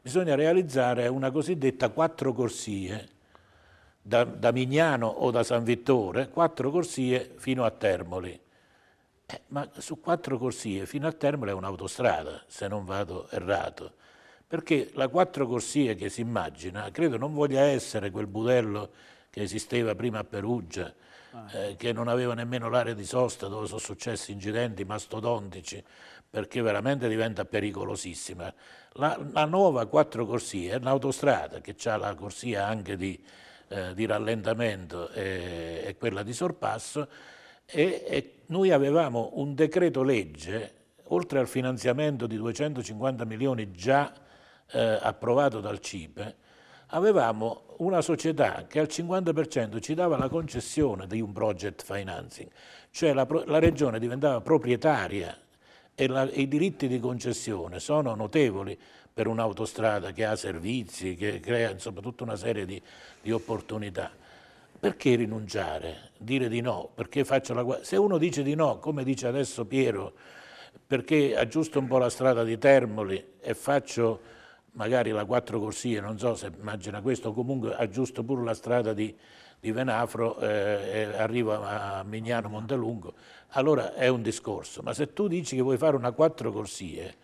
bisogna realizzare una cosiddetta quattro corsie da, da Mignano o da San Vittore, quattro corsie fino a Termoli eh, ma su quattro corsie fino al termine è un'autostrada, se non vado errato, perché la quattro corsie che si immagina credo non voglia essere quel budello che esisteva prima a Perugia, ah. eh, che non aveva nemmeno l'area di sosta dove sono successi incidenti mastodontici, perché veramente diventa pericolosissima. La, la nuova quattro corsie è un'autostrada che ha la corsia anche di, eh, di rallentamento e, eh, e, quella di sorpasso e, e noi avevamo un decreto legge, oltre al finanziamento di 250 milioni già eh, approvato dal CIPE, avevamo una società che al 50% ci dava la concessione di un project financing, cioè la, la regione diventava proprietaria e la, i diritti di concessione sono notevoli per un'autostrada che ha servizi, che crea tutta una serie di, di opportunità perché rinunciare? Dire di no, perché faccio la guerra? Se uno dice di no, come dice adesso Piero, perché aggiusto un po' la strada di Termoli e faccio magari la quattro corsie, non so se immagina questo, comunque aggiusto pure la strada di, di Venafro eh, e arrivo a Mignano Montelungo, allora è un discorso. Ma se tu dici che vuoi fare una quattro corsie,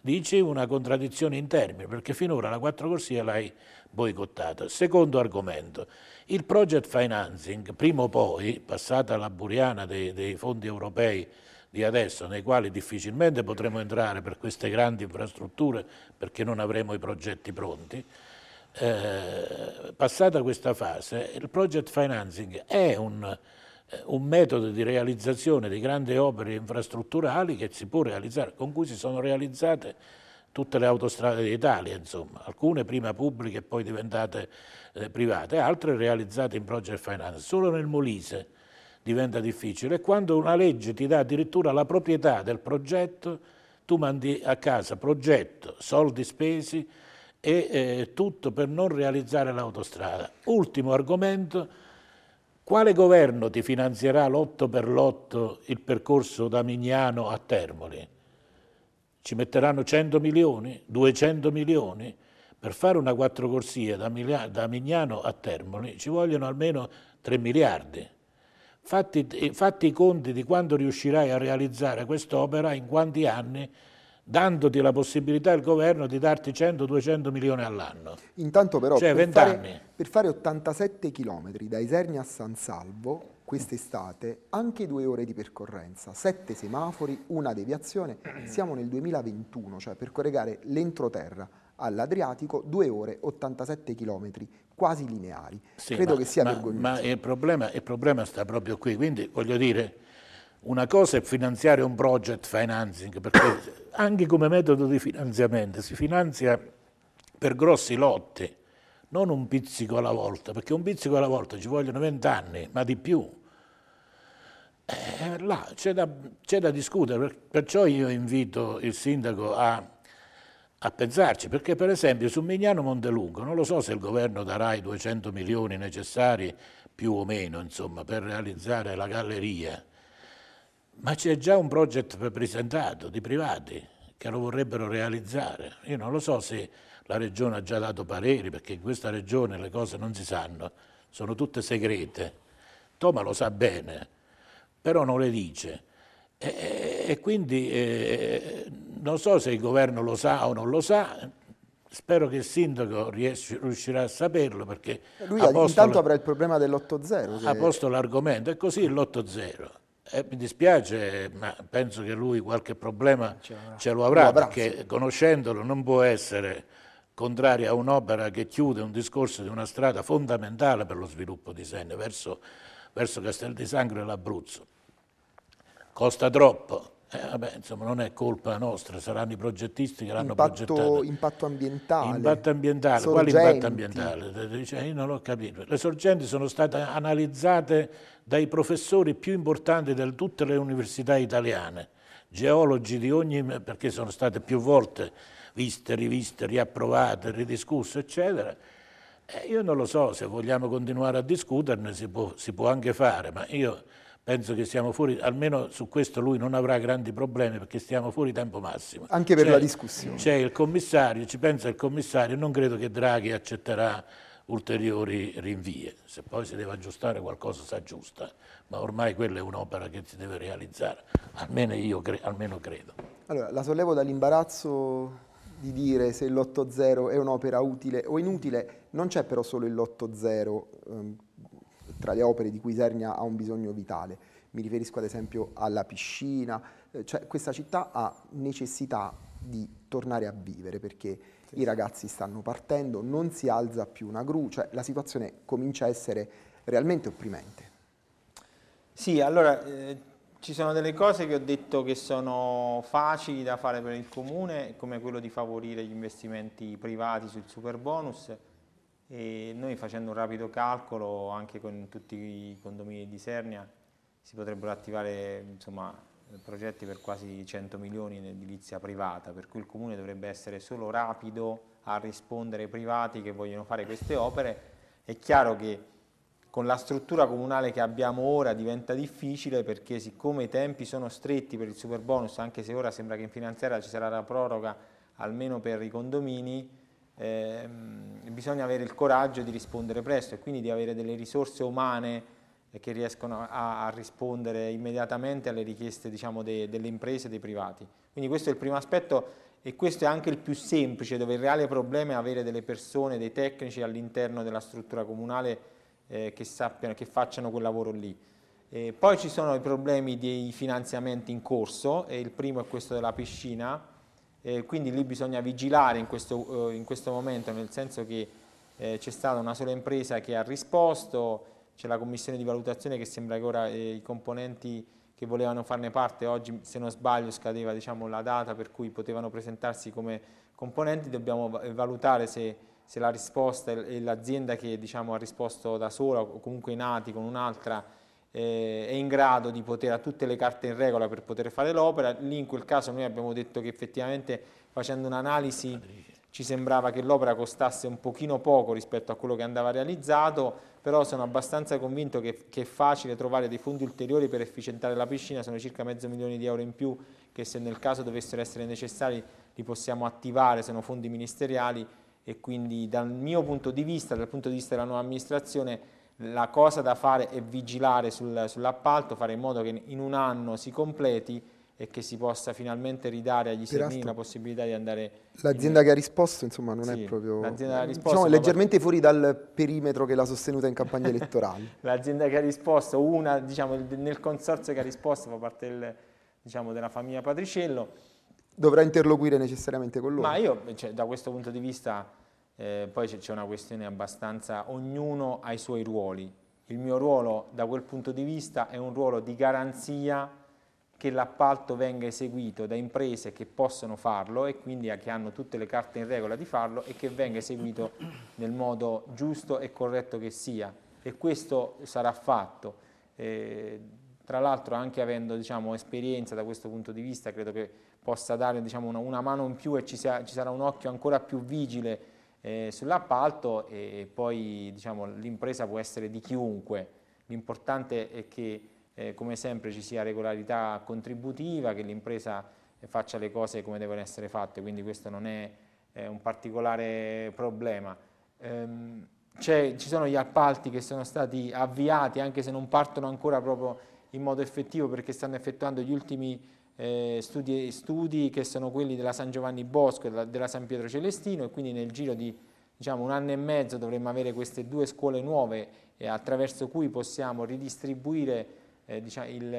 dici una contraddizione in termini, perché finora la quattro corsie l'hai boicottata. Secondo argomento, il project financing, prima o poi, passata la buriana dei, dei fondi europei di adesso, nei quali difficilmente potremo entrare per queste grandi infrastrutture perché non avremo i progetti pronti, eh, passata questa fase, il project financing è un, eh, un, metodo di realizzazione di grandi opere infrastrutturali che si può realizzare, con cui si sono realizzate tutte le autostrade d'Italia, insomma, alcune prima pubbliche e poi diventate eh, private, altre realizzate in project finance. Solo nel Molise diventa difficile quando una legge ti dà addirittura la proprietà del progetto, tu mandi a casa progetto, soldi spesi e eh, tutto per non realizzare l'autostrada. Ultimo argomento, quale governo ti finanzierà lotto per lotto il percorso da Mignano a Termoli? Ci metteranno 100 milioni, 200 milioni? Per fare una quattro corsie da, Milia da Mignano a Termoli ci vogliono almeno 3 miliardi. Fatti, fatti i conti di quando riuscirai a realizzare quest'opera, in quanti anni dandoti la possibilità al governo di darti 100-200 milioni all'anno. Intanto però cioè, per, fare, per, fare, 87 chilometri da Isernia a San Salvo quest'estate anche due ore di percorrenza, sette semafori, una deviazione, siamo nel 2021, cioè per collegare l'entroterra all'Adriatico, due ore 87 km, quasi lineari. Sì, Credo ma, che sia ma, vergognoso. Ma il problema, il problema sta proprio qui, quindi voglio dire, una cosa è finanziare un project financing, perché anche come metodo di finanziamento si finanzia per grossi lotti, non un pizzico alla volta, perché un pizzico alla volta ci vogliono vent'anni, ma di più. Eh, là c'è da, da, discutere, perciò io invito il sindaco a, a, pensarci, perché per esempio su Mignano Montelungo non lo so se il governo darà i 200 milioni necessari più o meno insomma, per realizzare la galleria, ma c'è già un progetto presentato di privati che lo vorrebbero realizzare. Io non lo so se la regione ha già dato pareri, perché in questa regione le cose non si sanno, sono tutte segrete. Toma lo sa bene però non le dice. E, e quindi eh, non so se il governo lo sa o non lo sa, Spero che il sindaco riesci, riuscirà a saperlo perché... Lui ha posto, intanto avrà il problema dell'8-0. Che... Ha posto l'argomento, è così l'8-0. Eh, mi dispiace, ma penso che lui qualche problema ce lo avrà, perché conoscendolo non può essere contrario a un'opera che chiude un discorso di una strada fondamentale per lo sviluppo di Senne, verso verso Castel di Sangro e l'Abruzzo. Costa troppo, eh, vabbè, insomma, non è colpa nostra, saranno i progettisti che l'hanno progettato. Impatto ambientale. Impatto ambientale, sorgenti. quale impatto ambientale? Dice, eh, io non ho capito. Le sorgenti sono state analizzate dai professori più importanti di tutte le università italiane, geologi di ogni... perché sono state più volte viste, riviste, riapprovate, ridiscusse, eccetera eh, io non lo so, se vogliamo continuare a discuterne si può, si può anche fare, ma io penso che siamo fuori, almeno su questo lui non avrà grandi problemi perché stiamo fuori tempo massimo. Anche per cioè, la discussione. C'è il commissario, ci pensa il commissario, non credo che Draghi accetterà ulteriori rinvie, se poi si deve aggiustare qualcosa si aggiusta, ma ormai quella è un'opera che si deve realizzare, almeno io cre almeno credo. Allora, la sollevo dall'imbarazzo di dire se l'8-0 è un'opera utile o inutile, non c'è però solo l'8-0 ehm, tra le opere di cui Isernia ha un bisogno vitale. Mi riferisco ad esempio alla piscina, eh, cioè questa città ha necessità di tornare a vivere perché sì. i ragazzi stanno partendo, non si alza più una gru, cioè la situazione comincia a essere realmente opprimente. Sì, allora eh, ci sono delle cose che ho detto che sono facili da fare per il comune, come quello di favorire gli investimenti privati sul super bonus e noi facendo un rapido calcolo anche con tutti i condomini di Sernia si potrebbero attivare insomma, progetti per quasi 100 milioni in edilizia privata, per cui il comune dovrebbe essere solo rapido a rispondere ai privati che vogliono fare queste opere. È chiaro che con la struttura comunale che abbiamo ora diventa difficile perché siccome i tempi sono stretti per il super bonus, anche se ora sembra che in finanziaria ci sarà la proroga almeno per i condomini, eh, bisogna avere il coraggio di rispondere presto e quindi di avere delle risorse umane che riescono a, a rispondere immediatamente alle richieste diciamo, de, delle imprese e dei privati. Quindi questo è il primo aspetto e questo è anche il più semplice, dove il reale problema è avere delle persone, dei tecnici all'interno della struttura comunale eh, che, sappiano, che facciano quel lavoro lì. Eh, poi ci sono i problemi dei finanziamenti in corso, e il primo è questo della piscina, eh, quindi lì bisogna vigilare in questo, eh, in questo momento, nel senso che eh, c'è stata una sola impresa che ha risposto, c'è la commissione di valutazione che sembra che ora eh, i componenti che volevano farne parte, oggi se non sbaglio scadeva diciamo, la data per cui potevano presentarsi come componenti, dobbiamo valutare se se la risposta e l'azienda che diciamo, ha risposto da sola o comunque i nati con un'altra eh, è in grado di poter, ha tutte le carte in regola per poter fare l'opera, lì in quel caso noi abbiamo detto che effettivamente facendo un'analisi ci sembrava che l'opera costasse un pochino poco rispetto a quello che andava realizzato, però sono abbastanza convinto che, che, è facile trovare dei fondi ulteriori per efficientare la piscina, sono circa mezzo milione di euro in più che se nel caso dovessero essere necessari li possiamo attivare, sono fondi ministeriali e quindi dal mio punto di vista, dal punto di vista della nuova amministrazione, la cosa da fare è vigilare sul, sull'appalto, fare in modo che in un anno si completi e che si possa finalmente ridare agli cittadini la possibilità di andare... L'azienda in... che ha risposto insomma non sì, è proprio... L'azienda ha diciamo, risposto... diciamo, leggermente ma... fuori dal perimetro che l'ha sostenuta in campagna elettorale. l'azienda che ha risposto, una diciamo nel consorzio che ha risposto fa parte del, diciamo, della famiglia Patriciello. Dovrà interloquire necessariamente con loro. Ma io cioè, da questo punto di vista eh, poi c'è una questione abbastanza, ognuno ha i suoi ruoli, il mio ruolo da quel punto di vista è un ruolo di garanzia che l'appalto venga eseguito da imprese che possono farlo e quindi che hanno tutte le carte in regola di farlo e che venga eseguito nel modo giusto e corretto che sia e questo sarà fatto. Eh, tra l'altro anche avendo diciamo, esperienza da questo punto di vista credo che possa dare diciamo, una, una, mano in più e ci, sia, ci sarà un occhio ancora più vigile eh, sull'appalto e poi diciamo, l'impresa può essere di chiunque, l'importante è che eh, come sempre ci sia regolarità contributiva, che l'impresa eh, faccia le cose come devono essere fatte, quindi questo non è, è eh, un particolare problema. Ehm, ci sono gli appalti che sono stati avviati anche se non partono ancora proprio in modo effettivo perché stanno effettuando gli ultimi eh, studi, studi, che sono quelli della San Giovanni Bosco e della, della San Pietro Celestino e quindi nel giro di diciamo, un anno e mezzo dovremmo avere queste due scuole nuove eh, attraverso cui possiamo ridistribuire eh, diciamo, il,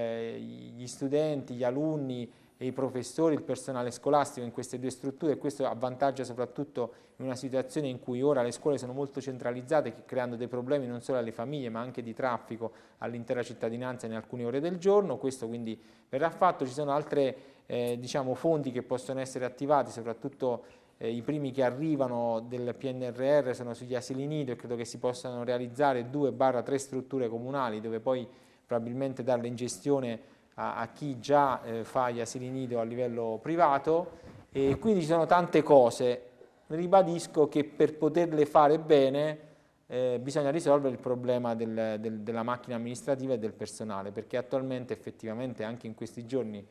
gli studenti, gli alunni e i professori, il personale scolastico in queste due strutture e questo avvantaggia soprattutto in una situazione in cui ora le scuole sono molto centralizzate creando dei problemi non solo alle famiglie ma anche di traffico all'intera cittadinanza in alcune ore del giorno, questo quindi verrà fatto, ci sono altri eh, diciamo, fondi che possono essere attivati soprattutto eh, i primi che arrivano del PNRR sono sugli asili nido e credo che si possano realizzare due barra tre strutture comunali dove poi probabilmente darle in gestione a, a chi già eh, fa gli asili nido a livello privato e quindi ci sono tante cose. Ribadisco che per poterle fare bene eh, bisogna risolvere il problema del, del, della macchina amministrativa e del personale, perché attualmente effettivamente anche in questi giorni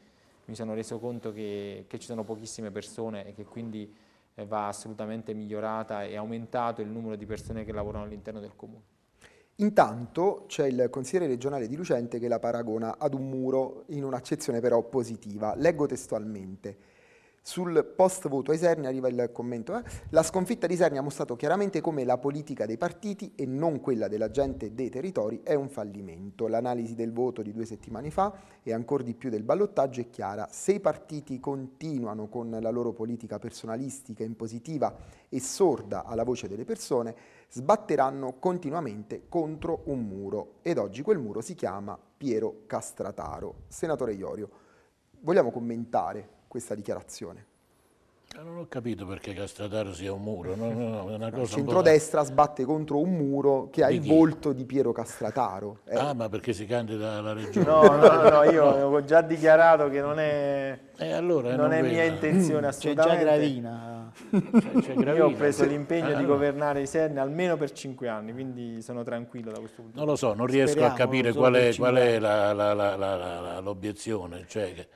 mi sono reso conto che, che ci sono pochissime persone e che quindi eh, va assolutamente migliorata e aumentato il numero di persone che lavorano all'interno del comune. Intanto c'è il consigliere regionale di Lucente che la paragona ad un muro in un'accezione però positiva. Leggo testualmente. Sul post voto a Serni arriva il commento. Eh? La sconfitta di Serni ha mostrato chiaramente come la politica dei partiti e non quella della gente e dei territori è un fallimento. L'analisi del voto di due settimane fa e ancora di più del ballottaggio è chiara. Se i partiti continuano con la loro politica personalistica, impositiva e sorda alla voce delle persone, sbatteranno continuamente contro un muro ed oggi quel muro si chiama Piero Castrataro. Senatore Iorio, vogliamo commentare questa dichiarazione? Non ho capito perché Castrataro sia un muro. No, no, no, una cosa il centrodestra un sbatte contro un muro che ha il volto di Piero Castrataro. Eh. Ah, ma perché si candida alla regione? No, no, no, io ho già dichiarato che non è, eh, allora, non non è mia intenzione assolutamente. C'è già Gravina. Cioè, cioè, Gravina. Io ho preso l'impegno allora. di ah. governare i Serne almeno per cinque anni, quindi sono tranquillo da questo punto di vista. Non lo so, non riesco Speriamo, a capire qual, è, qual è, l'obiezione. Cioè che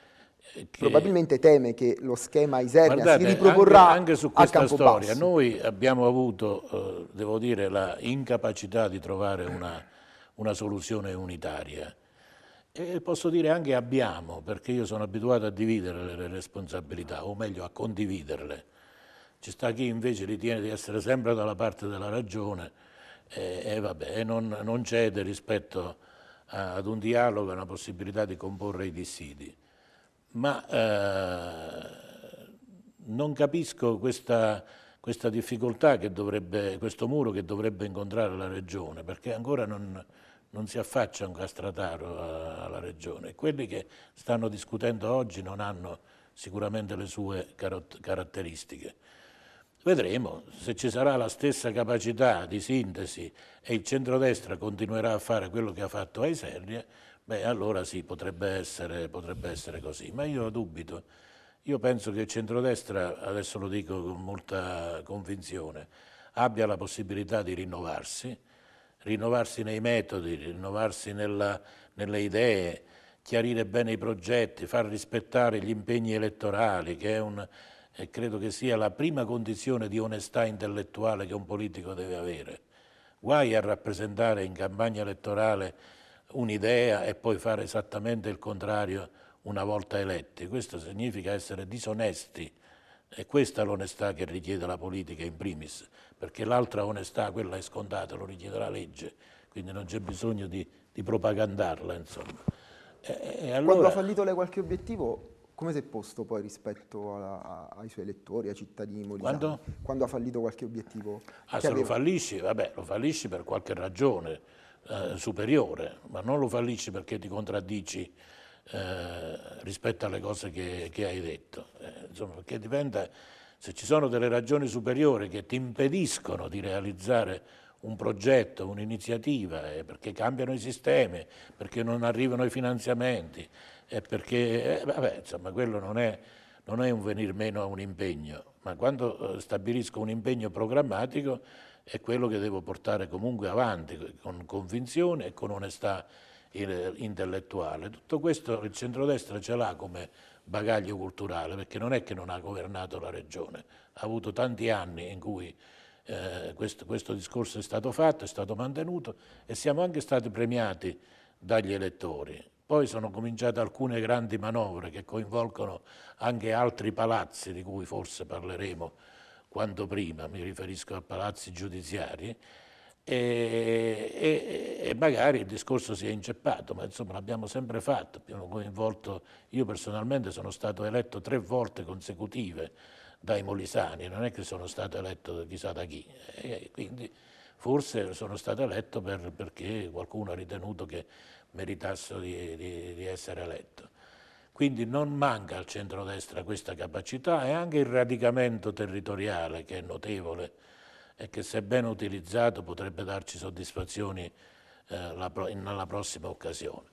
che... Probabilmente teme che lo schema Isernia Guardate, si riproporrà anche, anche su questa storia. Basso. Noi abbiamo avuto, eh, devo dire, la incapacità di trovare una, una soluzione unitaria. E posso dire anche abbiamo, perché io sono abituato a dividere le responsabilità, o meglio a condividerle. Ci sta chi invece ritiene di essere sempre dalla parte della ragione e, e, vabbè, e non, non, cede rispetto a, ad un dialogo e una possibilità di comporre i dissidi ma eh, non capisco questa, questa difficoltà che dovrebbe, questo muro che dovrebbe incontrare la Regione, perché ancora non, non si affaccia un castrataro alla Regione. quelli che stanno discutendo oggi non hanno sicuramente le sue caratteristiche. Vedremo se ci sarà la stessa capacità di sintesi e il centrodestra continuerà a fare quello che ha fatto ai Isernia, Beh, allora sì, potrebbe essere, potrebbe essere così, ma io dubito. Io penso che il centrodestra, adesso lo dico con molta convinzione, abbia la possibilità di rinnovarsi, rinnovarsi nei metodi, rinnovarsi nella, nelle idee, chiarire bene i progetti, far rispettare gli impegni elettorali, che un, credo che sia la prima condizione di onestà intellettuale che un politico deve avere. Guai a rappresentare in campagna elettorale un'idea e poi fare esattamente il contrario una volta eletti. Questo significa essere disonesti e questa è l'onestà che richiede la politica in primis, perché l'altra onestà, quella è scontata, lo richiede la legge, quindi non c'è bisogno di, di propagandarla. E, e allora... Quando ha fallito lei qualche obiettivo, come si è posto poi rispetto alla, ai suoi elettori, ai cittadini diciamo? Quando? Quando ha fallito qualche obiettivo? Ah, se aveva... lo fallisci, vabbè, lo fallisci per qualche ragione eh, superiore, ma non lo fallisci perché ti contraddici eh, rispetto alle cose che, che hai detto. Eh, insomma, perché dipende se ci sono delle ragioni superiori che ti impediscono di realizzare un progetto, un'iniziativa, perché cambiano i sistemi, perché non arrivano i finanziamenti, perché, eh, vabbè, insomma, quello non è, non è un venir meno a un impegno, ma quando eh, stabilisco un impegno programmatico è quello che devo portare comunque avanti con convinzione e con onestà intellettuale. Tutto questo il centrodestra ce l'ha come bagaglio culturale, perché non è che non ha governato la regione, ha avuto tanti anni in cui eh, questo, questo discorso è stato fatto, è stato mantenuto e siamo anche stati premiati dagli elettori. Poi sono cominciate alcune grandi manovre che coinvolgono anche altri palazzi di cui forse parleremo quanto prima, mi riferisco a palazzi giudiziari, e, e, e, magari il discorso si è inceppato, ma insomma l'abbiamo sempre fatto, abbiamo coinvolto, io personalmente sono stato eletto tre volte consecutive dai molisani, non è che sono stato eletto chissà da chi, e quindi forse sono stato eletto per, perché qualcuno ha ritenuto che meritasse di, di, di essere eletto. Quindi non manca al centrodestra questa capacità e anche il radicamento territoriale che è notevole e che se ben utilizzato potrebbe darci soddisfazioni eh, nella prossima occasione.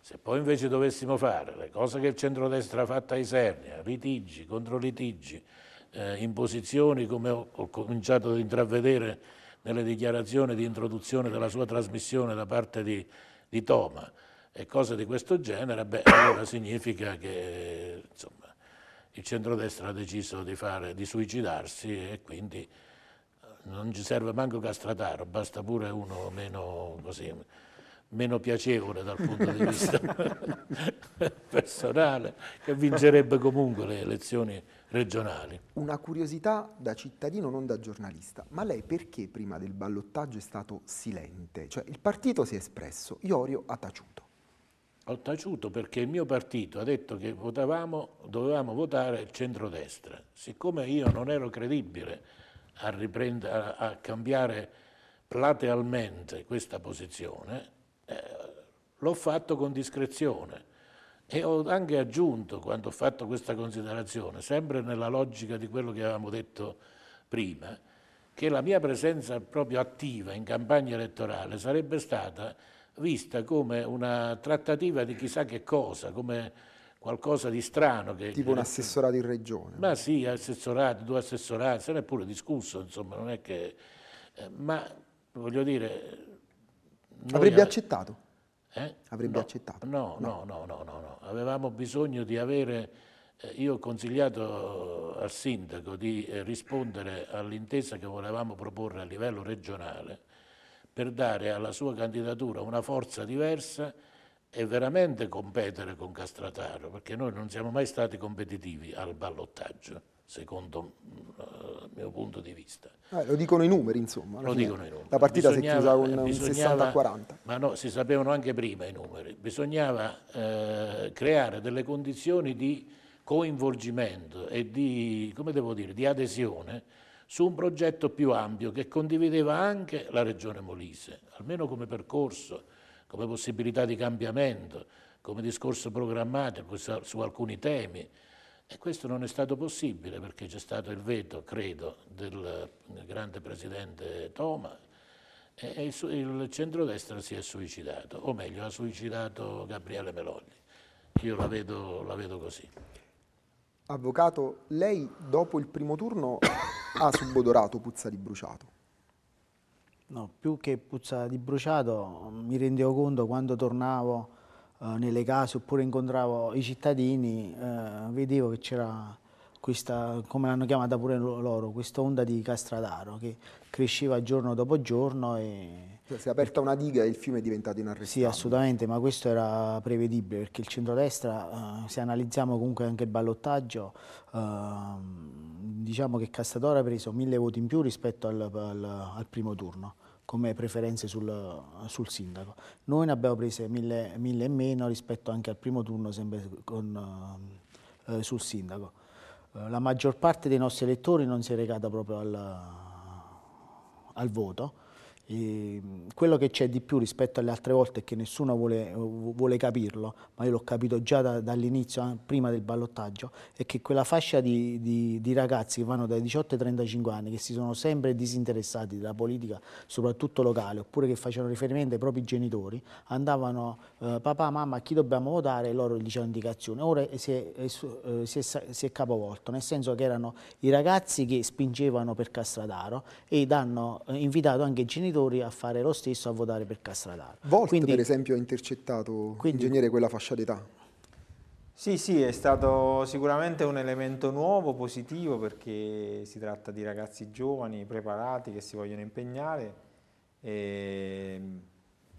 Se poi invece dovessimo fare le cose che il centrodestra ha fatto a Isernia, litigi, contro litigi, eh, imposizioni come ho, ho cominciato ad intravedere nelle dichiarazioni di introduzione della sua trasmissione da parte di, di Toma, e cose di questo genere, beh, allora significa che insomma, il centrodestra ha deciso di, fare, di suicidarsi e quindi eh, non ci serve manco Castrataro, basta pure uno meno, così, meno piacevole dal punto di vista personale, che vincerebbe comunque le elezioni regionali. Una curiosità da cittadino, non da giornalista, ma lei perché prima del ballottaggio è stato silente? Cioè il partito si è espresso, Iorio ha taciuto. Ho taciuto perché il mio partito ha detto che votavamo, dovevamo votare il centrodestra. Siccome io non ero credibile a, a, a cambiare platealmente questa posizione, eh, l'ho fatto con discrezione e ho anche aggiunto, quando ho fatto questa considerazione, sempre nella logica di quello che avevamo detto prima, che la mia presenza proprio attiva in campagna elettorale sarebbe stata vista come una trattativa di chissà che cosa, come qualcosa di strano. Che, tipo un assessorato in regione. Ma sì, assessorato, due assessorati, se ne è pure discusso, insomma, non è che... Eh, ma voglio dire... Avrebbe accettato? Eh? Avrebbe no, accettato? No, no, no, no, no, no. Avevamo bisogno di avere... Eh, io ho consigliato al sindaco di eh, rispondere all'intesa che volevamo proporre a livello regionale per dare alla sua candidatura una forza diversa e veramente competere con Castrataro, perché noi non siamo mai stati competitivi al ballottaggio, secondo eh, il mio punto di vista. Eh, lo dicono i numeri, insomma. Lo dicono i numeri. La partita si è chiusa con 60-40. Ma no, si sapevano anche prima i numeri. Bisognava eh, creare delle condizioni di coinvolgimento e di, come devo dire, di adesione su un progetto più ampio che condivideva anche la Regione Molise, almeno come percorso, come possibilità di cambiamento, come discorso programmatico su alcuni temi. E questo non è stato possibile perché c'è stato il veto, credo, del grande presidente Toma e il, il centrodestra si è suicidato, o meglio ha suicidato Gabriele Meloni. Io la vedo, la vedo così. Avvocato, lei dopo il primo turno a ah, subodorato puzza di bruciato. No, più che puzza di bruciato mi rendevo conto quando tornavo eh, nelle case oppure incontravo i cittadini, eh, vedevo che c'era questa, come l'hanno chiamata pure loro, questa onda di Castradaro che cresceva giorno dopo giorno. E... Cioè, si è aperta una diga e il fiume è diventato inarrestabile. Sì, assolutamente, ma questo era prevedibile perché il centrodestra, eh, se analizziamo comunque anche il ballottaggio, eh, diciamo che Castradaro ha preso mille voti in più rispetto al, al, al primo turno come preferenze sul, sul, sindaco. Noi ne abbiamo prese mille, mille, e meno rispetto anche al primo turno sempre con, eh, sul sindaco. Eh, la maggior parte dei nostri elettori non si è recata proprio al, al voto, e ehm, quello che c'è di più rispetto alle altre volte è che nessuno vuole, vuole capirlo, ma io l'ho capito già da, dall'inizio, eh, prima del ballottaggio, è che quella fascia di, di, di, ragazzi che vanno dai 18 ai 35 anni, che si sono sempre disinteressati della politica, soprattutto locale, oppure che facevano riferimento ai propri genitori, andavano eh, papà, mamma, a chi dobbiamo votare? E loro gli dicevano indicazioni. Ora si è, si, è, eh, si è, capovolto, nel senso che erano i ragazzi che spingevano per Castradaro e hanno eh, invitato anche i genitori imprenditori a fare lo stesso, a votare per Castradaro. Volt quindi, per esempio ha intercettato quindi, ingegnere quella fascia d'età? Sì, sì, è stato sicuramente un elemento nuovo, positivo, perché si tratta di ragazzi giovani, preparati, che si vogliono impegnare. E,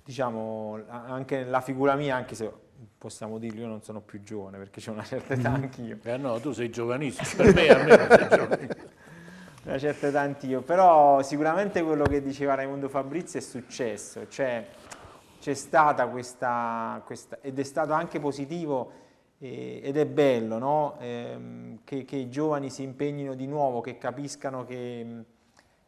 diciamo, anche la figura mia, anche se possiamo dirlo, io non sono più giovane, perché c'è una certa età mm. anch'io. Eh no, tu sei giovanissimo, per me almeno sei giovanissimo. una certa età anch'io, però sicuramente quello che diceva Raimondo Fabrizio è successo, cioè c'è stata questa, questa, ed è stato anche positivo eh, ed è bello no? eh, che, che, i giovani si impegnino di nuovo, che capiscano che,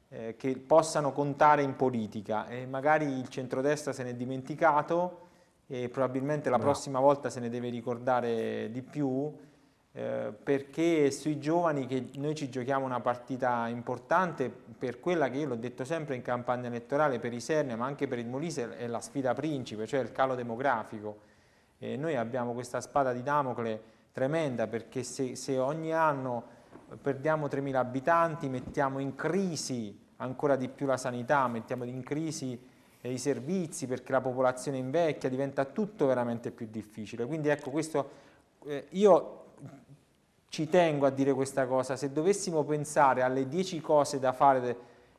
eh, che possano contare in politica e magari il centrodestra se n'è dimenticato e probabilmente la no. prossima volta se ne deve ricordare di più eh, perché sui giovani che noi ci giochiamo una partita importante per quella che io l'ho detto sempre in campagna elettorale per Isernia ma anche per il Molise è la sfida principe, cioè il calo demografico. E noi abbiamo questa spada di Damocle tremenda perché se, se ogni anno perdiamo 3.000 abitanti mettiamo in crisi ancora di più la sanità, mettiamo in crisi eh, i servizi perché la popolazione invecchia, diventa tutto veramente più difficile. Quindi ecco questo, eh, io ci tengo a dire questa cosa, se dovessimo pensare alle dieci cose da fare de,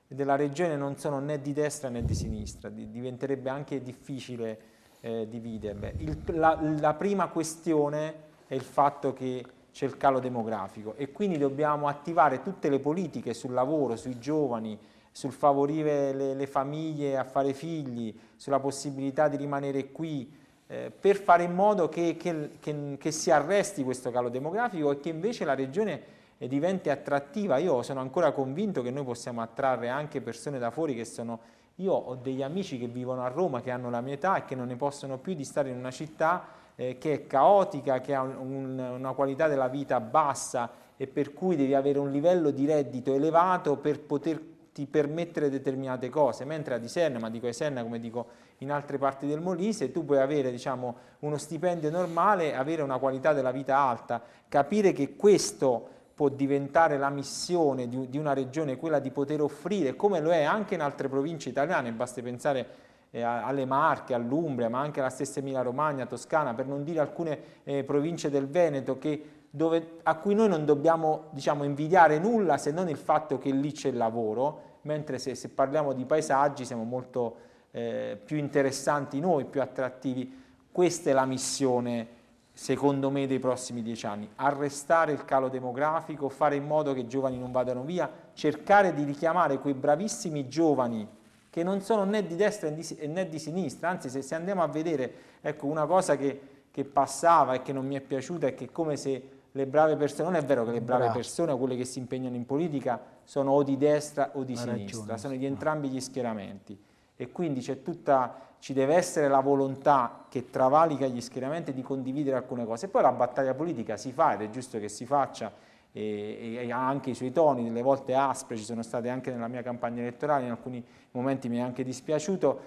della regione non sono né di destra né di sinistra, di, diventerebbe anche difficile eh, dividerle. Il, la, la prima questione è il fatto che c'è il calo demografico e quindi dobbiamo attivare tutte le politiche sul lavoro, sui giovani, sul favorire le, le, famiglie a fare figli, sulla possibilità di rimanere qui, eh, per fare in modo che, che, che, che, si arresti questo calo demografico e che invece la regione eh, diventi attrattiva. Io sono ancora convinto che noi possiamo attrarre anche persone da fuori che sono... Io ho degli amici che vivono a Roma, che hanno la mia età e che non ne possono più di stare in una città eh, che è caotica, che ha un, una qualità della vita bassa e per cui devi avere un livello di reddito elevato per poter ti permettere determinate cose, mentre ad Iserna, ma dico a Iserna come dico in altre parti del Molise, tu puoi avere diciamo, uno stipendio normale, avere una qualità della vita alta, capire che questo può diventare la missione di, di una regione, quella di poter offrire, come lo è anche in altre province italiane, basta pensare eh, alle Marche, all'Umbria, ma anche alla stessa Emilia Romagna, Toscana, per non dire alcune eh, province del Veneto che dove, a cui noi non dobbiamo diciamo, invidiare nulla se non il fatto che lì c'è il lavoro, mentre se, se, parliamo di paesaggi siamo molto eh, più interessanti noi, più attrattivi. Questa è la missione, secondo me, dei prossimi dieci anni. Arrestare il calo demografico, fare in modo che i giovani non vadano via, cercare di richiamare quei bravissimi giovani che non sono né di destra né di sinistra, anzi se, se andiamo a vedere, ecco una cosa che che passava e che non mi è piaciuta è che come se le brave persone, non è vero che le brave Bravo. persone, quelle che si impegnano in politica, sono o di destra o di Ma sinistra, ragione, sono di entrambi gli schieramenti e quindi c'è tutta, ci deve essere la volontà che travalica gli schieramenti di condividere alcune cose. E poi la battaglia politica si fa ed è giusto che si faccia e, e ha anche i suoi toni, delle volte aspre, ci sono state anche nella mia campagna elettorale, in alcuni momenti mi è anche dispiaciuto,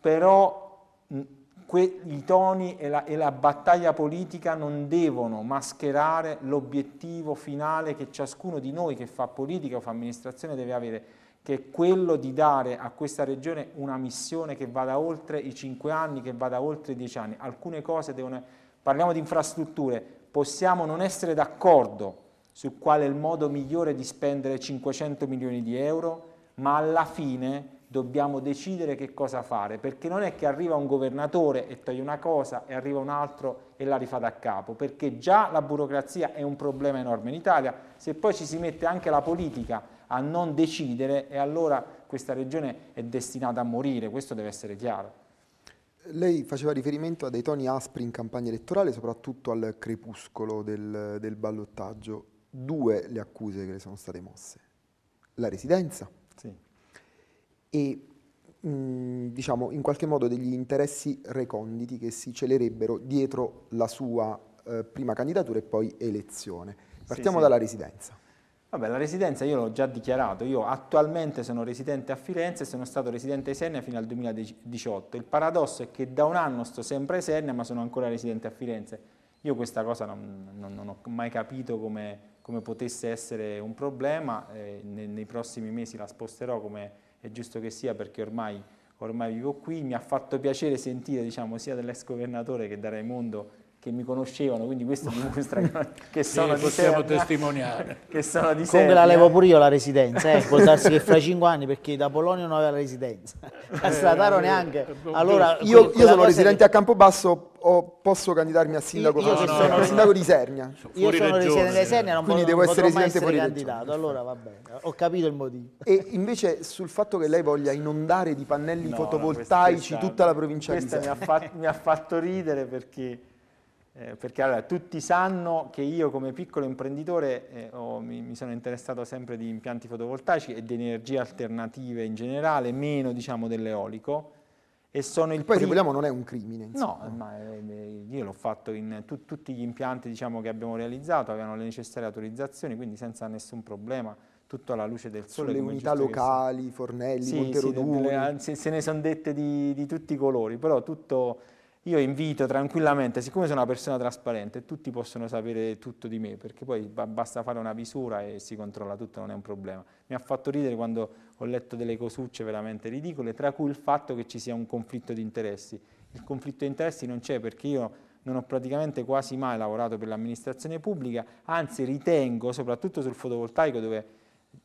però que- i toni e la, e la battaglia politica non devono mascherare l'obiettivo finale che ciascuno di noi che fa politica o fa amministrazione deve avere, che è quello di dare a questa regione una missione che vada oltre i 5 anni, che vada oltre i 10 anni. Alcune cose devono... Parliamo di infrastrutture, possiamo non essere d'accordo su qual è il modo migliore di spendere 500 milioni di euro, ma alla fine dobbiamo decidere che cosa fare, perché non è che arriva un governatore e toglie una cosa e arriva un altro e la rifà da capo, perché già la burocrazia è un problema enorme in Italia, se poi ci si mette anche la politica a non decidere e allora questa regione è destinata a morire, questo deve essere chiaro. Lei faceva riferimento a dei toni aspri in campagna elettorale, soprattutto al crepuscolo del, del ballottaggio. Due le accuse che le sono state mosse. La residenza e mh, mm, diciamo in qualche modo degli interessi reconditi che si celerebbero dietro la sua eh, prima candidatura e poi elezione. Partiamo sì, sì. dalla residenza. Vabbè, la residenza io l'ho già dichiarato, io attualmente sono residente a Firenze e sono stato residente a Isernia fino al 2018. Il paradosso è che da un anno sto sempre a Isernia ma sono ancora residente a Firenze. Io questa cosa non, non, non ho mai capito come, come, potesse essere un problema, eh, nei, nei prossimi mesi la sposterò come è giusto che sia perché ormai, ormai vivo qui, mi ha fatto piacere sentire diciamo, sia dell'ex governatore che da Raimondo che mi conoscevano, quindi questo dimostra che sono sì, di possiamo Serbia, testimoniare. Che sono di Comunque la levo pure io la residenza, eh. può darsi che fra cinque anni, perché da Polonia non aveva la residenza, eh, a Strataro eh, neanche. Eh, boh, allora, boh, io, boh, io sono residente che... a Campobasso, o posso candidarmi a sindaco, io, io no, sono, no, sindaco no. di Sernia. Io sono residente di Sernia, non quindi devo essere residente essere fuori candidato. Allora va bene, ho capito il motivo. E invece sul fatto che lei voglia inondare di pannelli fotovoltaici questa, tutta la provincia di Sernia. mi ha fatto ridere perché eh, perché allora, tutti sanno che io come piccolo imprenditore eh, oh, mi, mi, sono interessato sempre di impianti fotovoltaici e di energie alternative in generale, meno diciamo dell'eolico. E sono il Poi se vogliamo non è un crimine. Insomma. No, ma eh, io l'ho fatto in tu, tutti gli impianti diciamo, che abbiamo realizzato, avevano le necessarie autorizzazioni, quindi senza nessun problema tutto alla luce del sole. Le unità locali, Fornelli, sì, Montero sì, delle, se, se, ne sono dette di, di tutti i colori, però tutto io invito tranquillamente, siccome sono una persona trasparente, tutti possono sapere tutto di me, perché poi basta fare una visura e si controlla tutto, non è un problema. Mi ha fatto ridere quando ho letto delle cosucce veramente ridicole, tra cui il fatto che ci sia un conflitto di interessi. Il conflitto di interessi non c'è perché io non ho praticamente quasi mai lavorato per l'amministrazione pubblica, anzi ritengo, soprattutto sul fotovoltaico dove,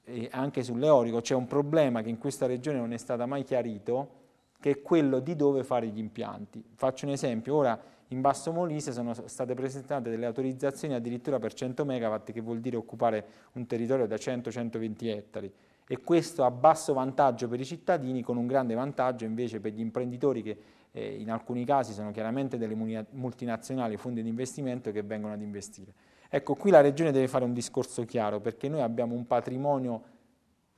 e anche sull'eolico, c'è un problema che in questa regione non è stato mai chiarito, che è quello di dove fare gli impianti. Faccio un esempio, ora in Basso Molise sono state presentate delle autorizzazioni addirittura per 100 MW, che vuol dire occupare un territorio da 100-120 ettari e questo a basso vantaggio per i cittadini con un grande vantaggio invece per gli imprenditori che eh, in alcuni casi sono chiaramente delle multinazionali fondi di investimento che vengono ad investire. Ecco, qui la Regione deve fare un discorso chiaro perché noi abbiamo un patrimonio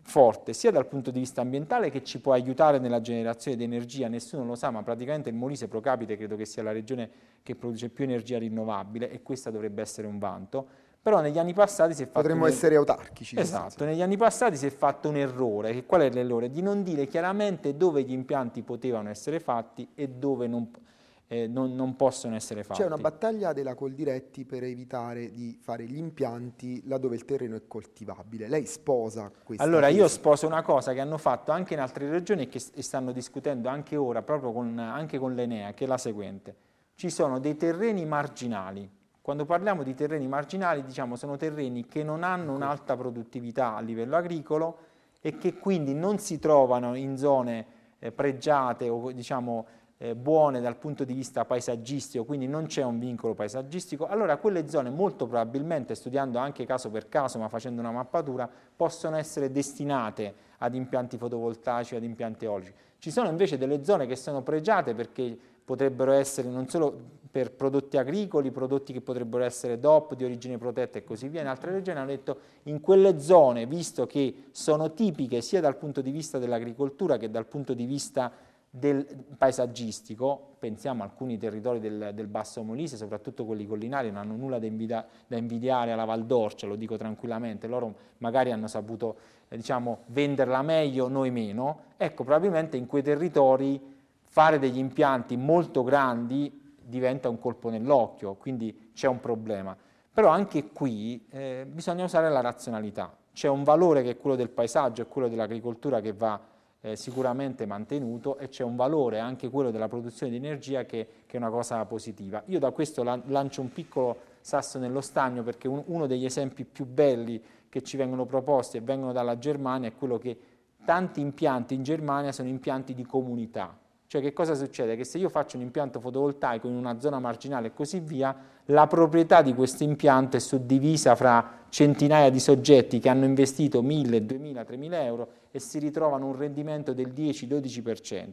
forte, sia dal punto di vista ambientale che ci può aiutare nella generazione di energia, nessuno lo sa, ma praticamente il Molise pro capite credo che sia la regione che produce più energia rinnovabile e questa dovrebbe essere un vanto, però negli anni passati si è fatto... Potremmo un... essere er-, autarchici. Esatto, negli anni passati si è fatto un errore, che qual è l'errore? Di non dire chiaramente dove gli impianti potevano essere fatti e dove non potevano eh, non, non, possono essere fatti. C'è una battaglia della Coldiretti per evitare di fare gli impianti laddove il terreno è coltivabile. Lei sposa questa Allora, io sposo una cosa che hanno fatto anche in altre regioni e che stanno discutendo anche ora, proprio con, anche con l'Enea, che è la seguente. Ci sono dei terreni marginali, quando parliamo di terreni marginali, diciamo sono terreni che non hanno ecco. un'alta produttività a livello agricolo e che quindi non si trovano in zone eh, pregiate o diciamo, eh, buone dal punto di vista paesaggistico, quindi non c'è un vincolo paesaggistico, allora quelle zone molto probabilmente, studiando anche caso per caso ma facendo una mappatura, possono essere destinate ad impianti fotovoltaici, ad impianti eolici. Ci sono invece delle zone che sono pregiate perché potrebbero essere non solo per prodotti agricoli, prodotti che potrebbero essere DOP, di origine protetta e così via, in altre regioni hanno detto in quelle zone, visto che sono tipiche sia dal punto di vista dell'agricoltura che dal punto di vista del paesaggistico, pensiamo a alcuni territori del, del Basso Molise, soprattutto quelli collinari, non hanno nulla da, invidia, da invidiare alla Val d'Orcia, lo dico tranquillamente, loro magari hanno saputo eh, diciamo, venderla meglio, noi meno, ecco probabilmente in quei territori fare degli impianti molto grandi diventa un colpo nell'occhio, quindi c'è un problema. Però anche qui eh, bisogna usare la razionalità, c'è un valore che è quello del paesaggio e quello dell'agricoltura che va eh, sicuramente mantenuto e c'è un valore anche quello della produzione di energia che, che è una cosa positiva. Io da questo lan lancio un piccolo sasso nello stagno perché un, uno degli esempi più belli che ci vengono proposti e vengono dalla Germania è quello che tanti impianti in Germania sono impianti di comunità. Cioè che cosa succede? Che se io faccio un impianto fotovoltaico in una zona marginale e così via, la proprietà di questo impianto è suddivisa fra centinaia di soggetti che hanno investito 1000, 2000, 3000 euro e si ritrovano un rendimento del 10-12%.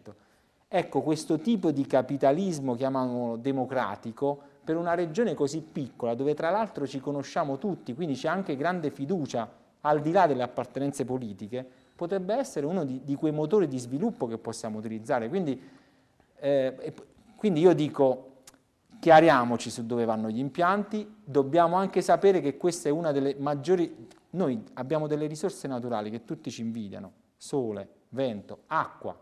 Ecco, questo tipo di capitalismo, chiamiamolo democratico, per una regione così piccola, dove tra l'altro ci conosciamo tutti, quindi c'è anche grande fiducia, al di là delle appartenenze politiche, potrebbe essere uno di, di quei motori di sviluppo che possiamo utilizzare. Quindi, eh, quindi io dico, chiariamoci su dove vanno gli impianti, dobbiamo anche sapere che questa è una delle maggiori noi abbiamo delle risorse naturali che tutti ci invidiano, sole, vento, acqua.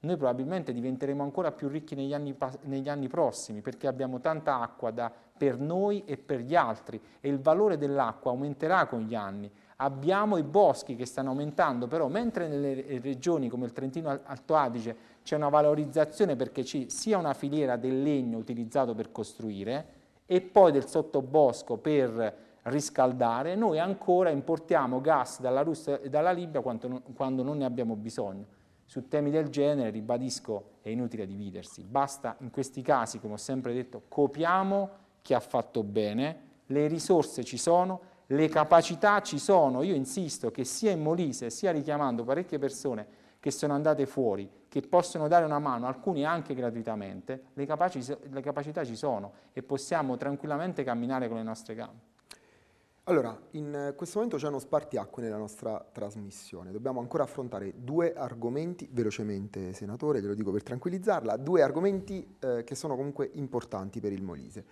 Noi probabilmente diventeremo ancora più ricchi negli anni, negli anni prossimi perché abbiamo tanta acqua da, per noi e per gli altri e il valore dell'acqua aumenterà con gli anni. Abbiamo i boschi che stanno aumentando, però mentre nelle regioni come il Trentino Alto Adige c'è una valorizzazione perché ci sia una filiera del legno utilizzato per costruire e poi del sottobosco per riscaldare, noi ancora importiamo gas dalla Russia e dalla Libia non, quando non ne abbiamo bisogno. Su temi del genere, ribadisco, è inutile dividersi. Basta in questi casi, come ho sempre detto, copiamo chi ha fatto bene, le risorse ci sono, le capacità ci sono. Io insisto che sia in Molise, sia richiamando parecchie persone che sono andate fuori, che possono dare una mano, alcuni anche gratuitamente, le, capaci, le capacità ci sono e possiamo tranquillamente camminare con le nostre gambe. Allora, in eh, questo momento c'è uno spartiacque nella nostra trasmissione. Dobbiamo ancora affrontare due argomenti, velocemente senatore, te lo dico per tranquillizzarla, due argomenti eh, che sono comunque importanti per il Molise.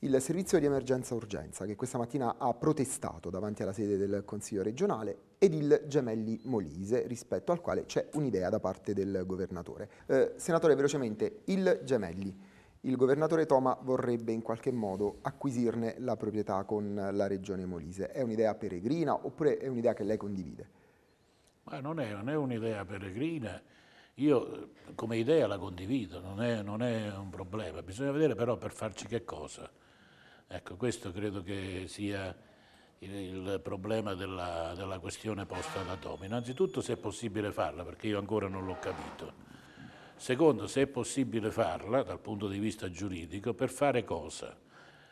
Il servizio di emergenza urgenza, che questa mattina ha protestato davanti alla sede del Consiglio regionale, ed il Gemelli Molise, rispetto al quale c'è un'idea da parte del governatore. Eh, senatore, velocemente, il Gemelli il governatore Toma vorrebbe in qualche modo acquisirne la proprietà con la regione Molise. È un'idea peregrina oppure è un'idea che lei condivide? Ma non è, è un'idea peregrina, io eh, come idea la condivido, non è, non è, un problema, bisogna vedere però per farci che cosa. Ecco, questo credo che sia il, il problema della, della questione posta da Toma. Innanzitutto se è possibile farla, perché io ancora non l'ho capito. Secondo, se è possibile farla dal punto di vista giuridico, per fare cosa?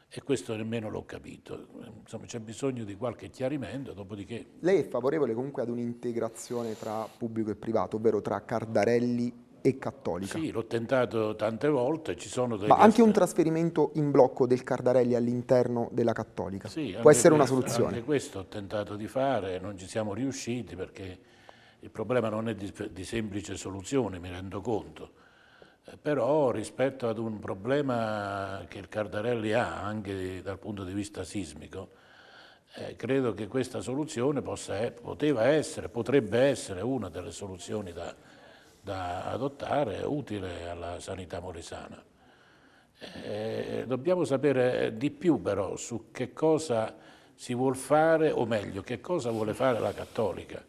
E questo nemmeno l'ho capito. Insomma, c'è bisogno di qualche chiarimento, dopodiché... Lei è favorevole comunque ad un'integrazione tra pubblico e privato, ovvero tra Cardarelli e Cattolica? Sì, l'ho tentato tante volte, ci sono delle... Ma anche un trasferimento in blocco del Cardarelli all'interno della Cattolica? Sì, può essere questo, una soluzione. Anche questo ho tentato di fare, non ci siamo riusciti perché il problema non è di, di semplice soluzione, mi rendo conto, eh, però rispetto ad un problema che il Cardarelli ha anche dal punto di vista sismico, eh, credo che questa soluzione possa, poteva essere, potrebbe essere una delle soluzioni da, da adottare utile alla sanità moresana. Eh, dobbiamo sapere di più però su che cosa si vuol fare, o meglio, che cosa vuole fare la cattolica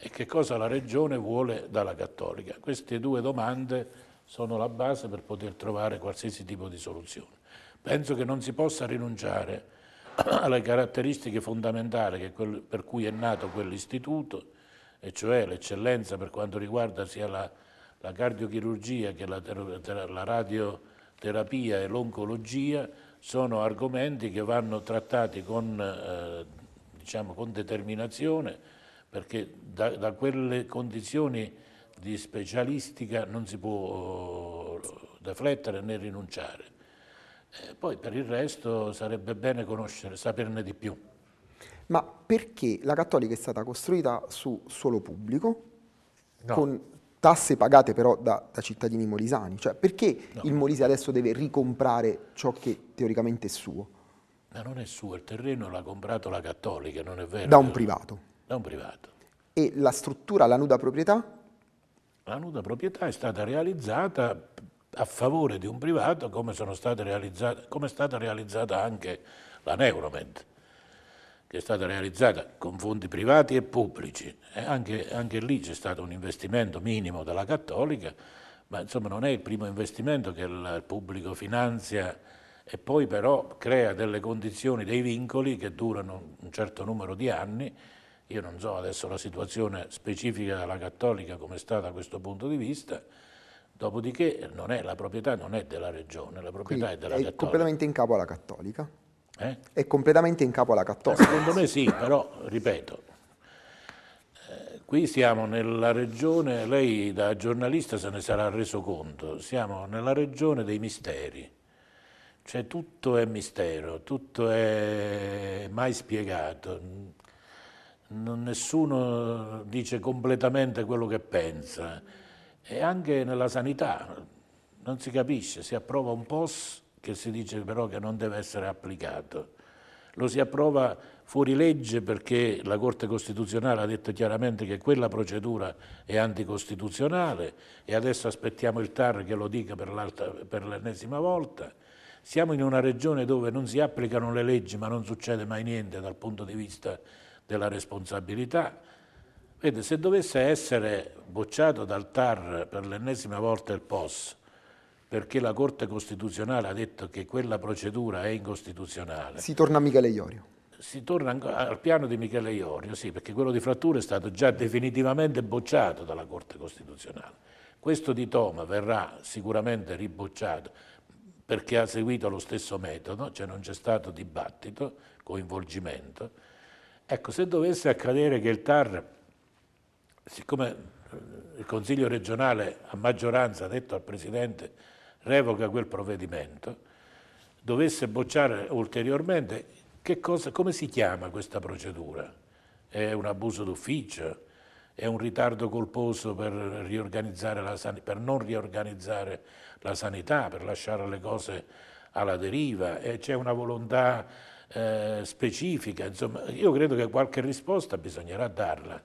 e che cosa la Regione vuole dalla Cattolica. Queste due domande sono la base per poter trovare qualsiasi tipo di soluzione. Penso che non si possa rinunciare alle caratteristiche fondamentali per cui è nato quell'istituto, e cioè l'eccellenza per quanto riguarda sia la, la cardiochirurgia che la, la radioterapia e l'oncologia, sono argomenti che vanno trattati con, eh, diciamo, con determinazione, perché da, da quelle condizioni di specialistica non si può eh, deflettere né rinunciare. E poi per il resto sarebbe bene conoscere, saperne di più. Ma perché la cattolica è stata costruita su suolo pubblico, no. con tasse pagate però da, da cittadini molisani? Cioè perché no. il Molise adesso deve ricomprare ciò che teoricamente è suo? Ma non è suo, il terreno l'ha comprato la cattolica, non è vero? Da un privato da un privato. E la struttura, la nuda proprietà? La nuda proprietà è stata realizzata a favore di un privato come, come è stata realizzata anche la Neuromed, che è stata realizzata con fondi privati e pubblici. E anche, anche lì c'è stato un investimento minimo della Cattolica, ma insomma non è il primo investimento che il pubblico finanzia e poi però crea delle condizioni, dei vincoli che durano un certo numero di anni io non so adesso la situazione specifica della Cattolica come è stata da questo punto di vista, dopodiché non è, la proprietà non è della Regione, la proprietà Quindi è della è Cattolica. È completamente in capo alla Cattolica? Eh? È completamente in capo alla Cattolica? secondo me sì, però, ripeto, eh, qui siamo nella Regione, lei da giornalista se ne sarà reso conto, siamo nella Regione dei misteri. Cioè tutto è mistero, tutto è mai spiegato, non nessuno dice completamente quello che pensa e anche nella sanità non si capisce, si approva un POS che si dice però che non deve essere applicato, lo si approva fuori legge perché la Corte Costituzionale ha detto chiaramente che quella procedura è anticostituzionale e adesso aspettiamo il TAR che lo dica per l'ennesima volta. Siamo in una regione dove non si applicano le leggi ma non succede mai niente dal punto di vista della responsabilità. Vede, se dovesse essere bocciato dal TAR per l'ennesima volta il POS, perché la Corte Costituzionale ha detto che quella procedura è incostituzionale. Si torna a Michele Iorio. Si torna al piano di Michele Iorio, sì, perché quello di frattura è stato già definitivamente bocciato dalla Corte Costituzionale. Questo di Toma verrà sicuramente ribocciato perché ha seguito lo stesso metodo, cioè non c'è stato dibattito, coinvolgimento, Ecco, se dovesse accadere che il TAR, siccome eh, il Consiglio regionale a maggioranza ha detto al Presidente revoca quel provvedimento, dovesse bocciare ulteriormente, cosa, come si chiama questa procedura? È un abuso d'ufficio? È un ritardo colposo per, per, non riorganizzare la sanità, per lasciare le cose alla deriva? Eh, c'è una volontà eh, specifica, insomma io credo che qualche risposta bisognerà darla,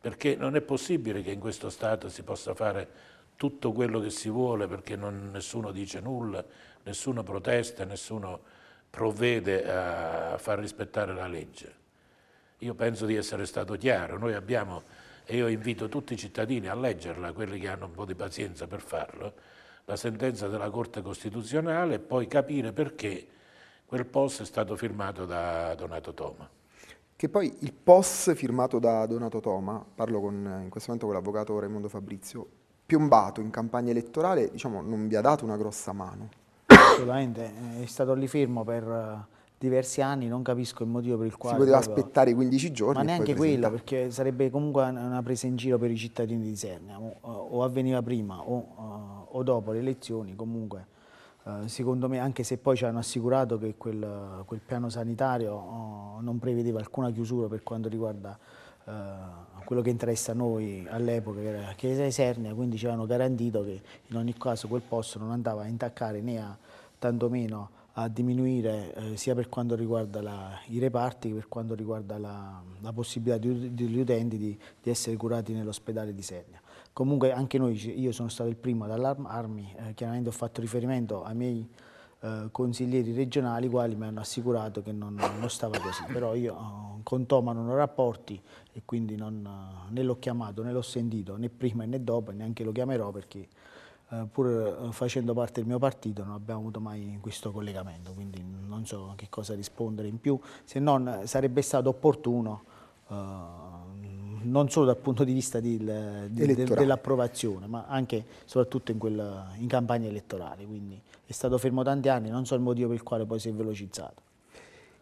perché non è possibile che in questo Stato si possa fare tutto quello che si vuole perché non, nessuno dice nulla, nessuno protesta, nessuno provvede a far rispettare la legge. Io penso di essere stato chiaro, noi abbiamo, e io invito tutti i cittadini a leggerla, quelli che hanno un po' di pazienza per farlo, la sentenza della Corte Costituzionale e poi capire perché Quel POS è stato firmato da Donato Toma. Che poi il POS firmato da Donato Toma, parlo con, in questo momento con l'avvocato Raimondo Fabrizio, piombato in campagna elettorale, diciamo, non vi ha dato una grossa mano. Assolutamente, eh, è stato lì fermo per eh, diversi anni, non capisco il motivo per il quale... Si poteva proprio... aspettare 15 giorni. Ma neanche quello, perché sarebbe comunque una presa in giro per i cittadini di Sernia, o, eh, o avveniva prima o, o dopo le elezioni, comunque eh, secondo me, anche se poi ci hanno assicurato che quel, quel piano sanitario oh, non prevedeva alcuna chiusura per quanto riguarda Uh, quello che interessa a noi all'epoca che era la chiesa Esernia, quindi ci hanno garantito che in ogni caso quel posto non andava a intaccare né a tantomeno a diminuire eh, sia per quanto riguarda la, i reparti che per quanto riguarda la, la possibilità di, di, degli utenti di, di essere curati nell'ospedale di Sernia. Comunque anche noi, io sono stato il primo ad allarmarmi, eh, chiaramente ho fatto riferimento ai miei eh, consiglieri regionali, quali mi hanno assicurato che non, non stava così. Però io eh, con Toma non ho rapporti e quindi non, eh, né l'ho chiamato né l'ho sentito né prima né dopo, neanche lo chiamerò perché eh, pur facendo parte del mio partito non abbiamo avuto mai questo collegamento, quindi non so che cosa rispondere in più, se non sarebbe stato opportuno non solo dal punto di vista del, del, dell'approvazione, ma anche e soprattutto in, quella, in campagna elettorale. Quindi è stato fermo tanti anni, non so il motivo per il quale poi si è velocizzato.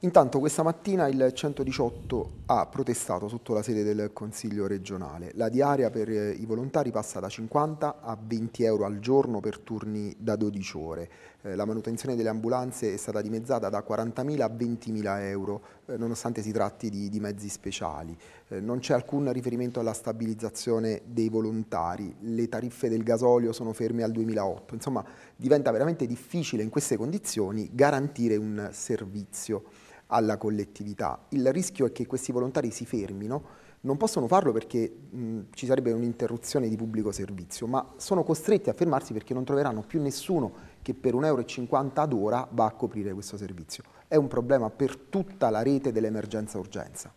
Intanto questa mattina il 118 ha protestato sotto la sede del Consiglio regionale. La diaria per eh, i volontari passa da 50 a 20 euro al giorno per turni da 12 ore. Eh, la manutenzione delle ambulanze è stata dimezzata da 40.000 a 20.000 euro, eh, nonostante si tratti di, di mezzi speciali. Eh, non c'è alcun riferimento alla stabilizzazione dei volontari, le tariffe del gasolio sono ferme al 2008, insomma diventa veramente difficile in queste condizioni garantire un servizio alla collettività. Il rischio è che questi volontari si fermino, non possono farlo perché mh, ci sarebbe un'interruzione di pubblico servizio, ma sono costretti a fermarsi perché non troveranno più nessuno che per 1,50 euro ad ora va a coprire questo servizio. È un problema per tutta la rete dell'emergenza-urgenza.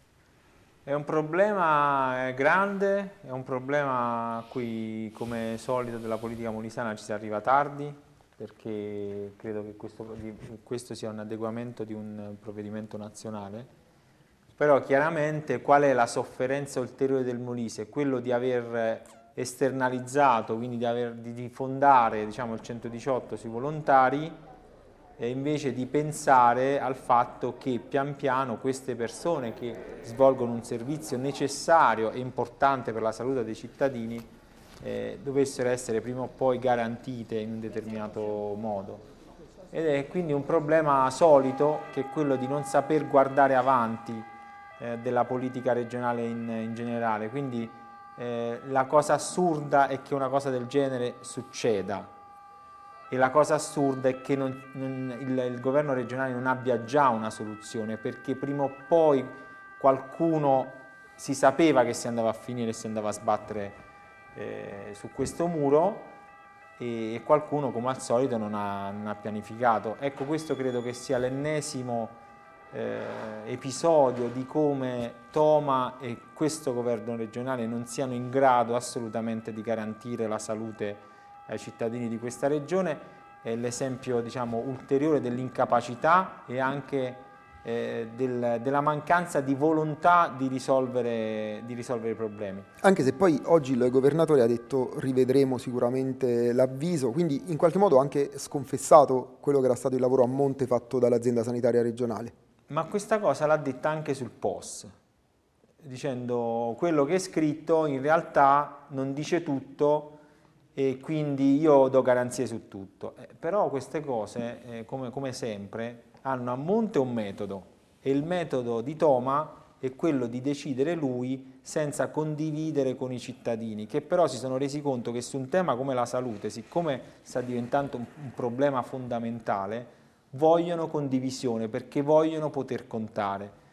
È un problema grande, è un problema a cui come solito della politica molisana ci si arriva tardi perché credo che questo, questo sia un adeguamento di un provvedimento nazionale. Però chiaramente qual è la sofferenza ulteriore del Molise? Quello di aver esternalizzato, quindi di, aver, di fondare diciamo, il 118 sui volontari, e invece di pensare al fatto che pian piano queste persone che svolgono un servizio necessario e importante per la salute dei cittadini eh, dovessero essere prima o poi garantite in un determinato modo. Ed è quindi un problema solito che è quello di non saper guardare avanti eh, della politica regionale in, in generale. Quindi, eh, la cosa assurda è che una cosa del genere succeda e la cosa assurda è che non, non, il, il governo regionale non abbia già una soluzione perché prima o poi qualcuno si sapeva che si andava a finire, si andava a sbattere eh, su questo muro e, e, qualcuno come al solito non ha, non ha pianificato. Ecco questo credo che sia l'ennesimo eh, episodio di come Toma e questo governo regionale non siano in grado assolutamente di garantire la salute ai cittadini di questa regione è l'esempio diciamo, ulteriore dell'incapacità e anche eh, del, della mancanza di volontà di risolvere, di risolvere, i problemi. Anche se poi oggi il governatore ha detto rivedremo sicuramente l'avviso, quindi in qualche modo ha anche sconfessato quello che era stato il lavoro a monte fatto dall'azienda sanitaria regionale ma questa cosa l'ha detta anche sul POS, dicendo quello che è scritto in realtà non dice tutto e quindi io do garanzie su tutto. Eh, però queste cose, eh, come, come sempre, hanno a monte un metodo e il metodo di Toma è quello di decidere lui senza condividere con i cittadini, che però si sono resi conto che su un tema come la salute, siccome sta diventando un, un problema fondamentale, vogliono condivisione perché vogliono poter contare.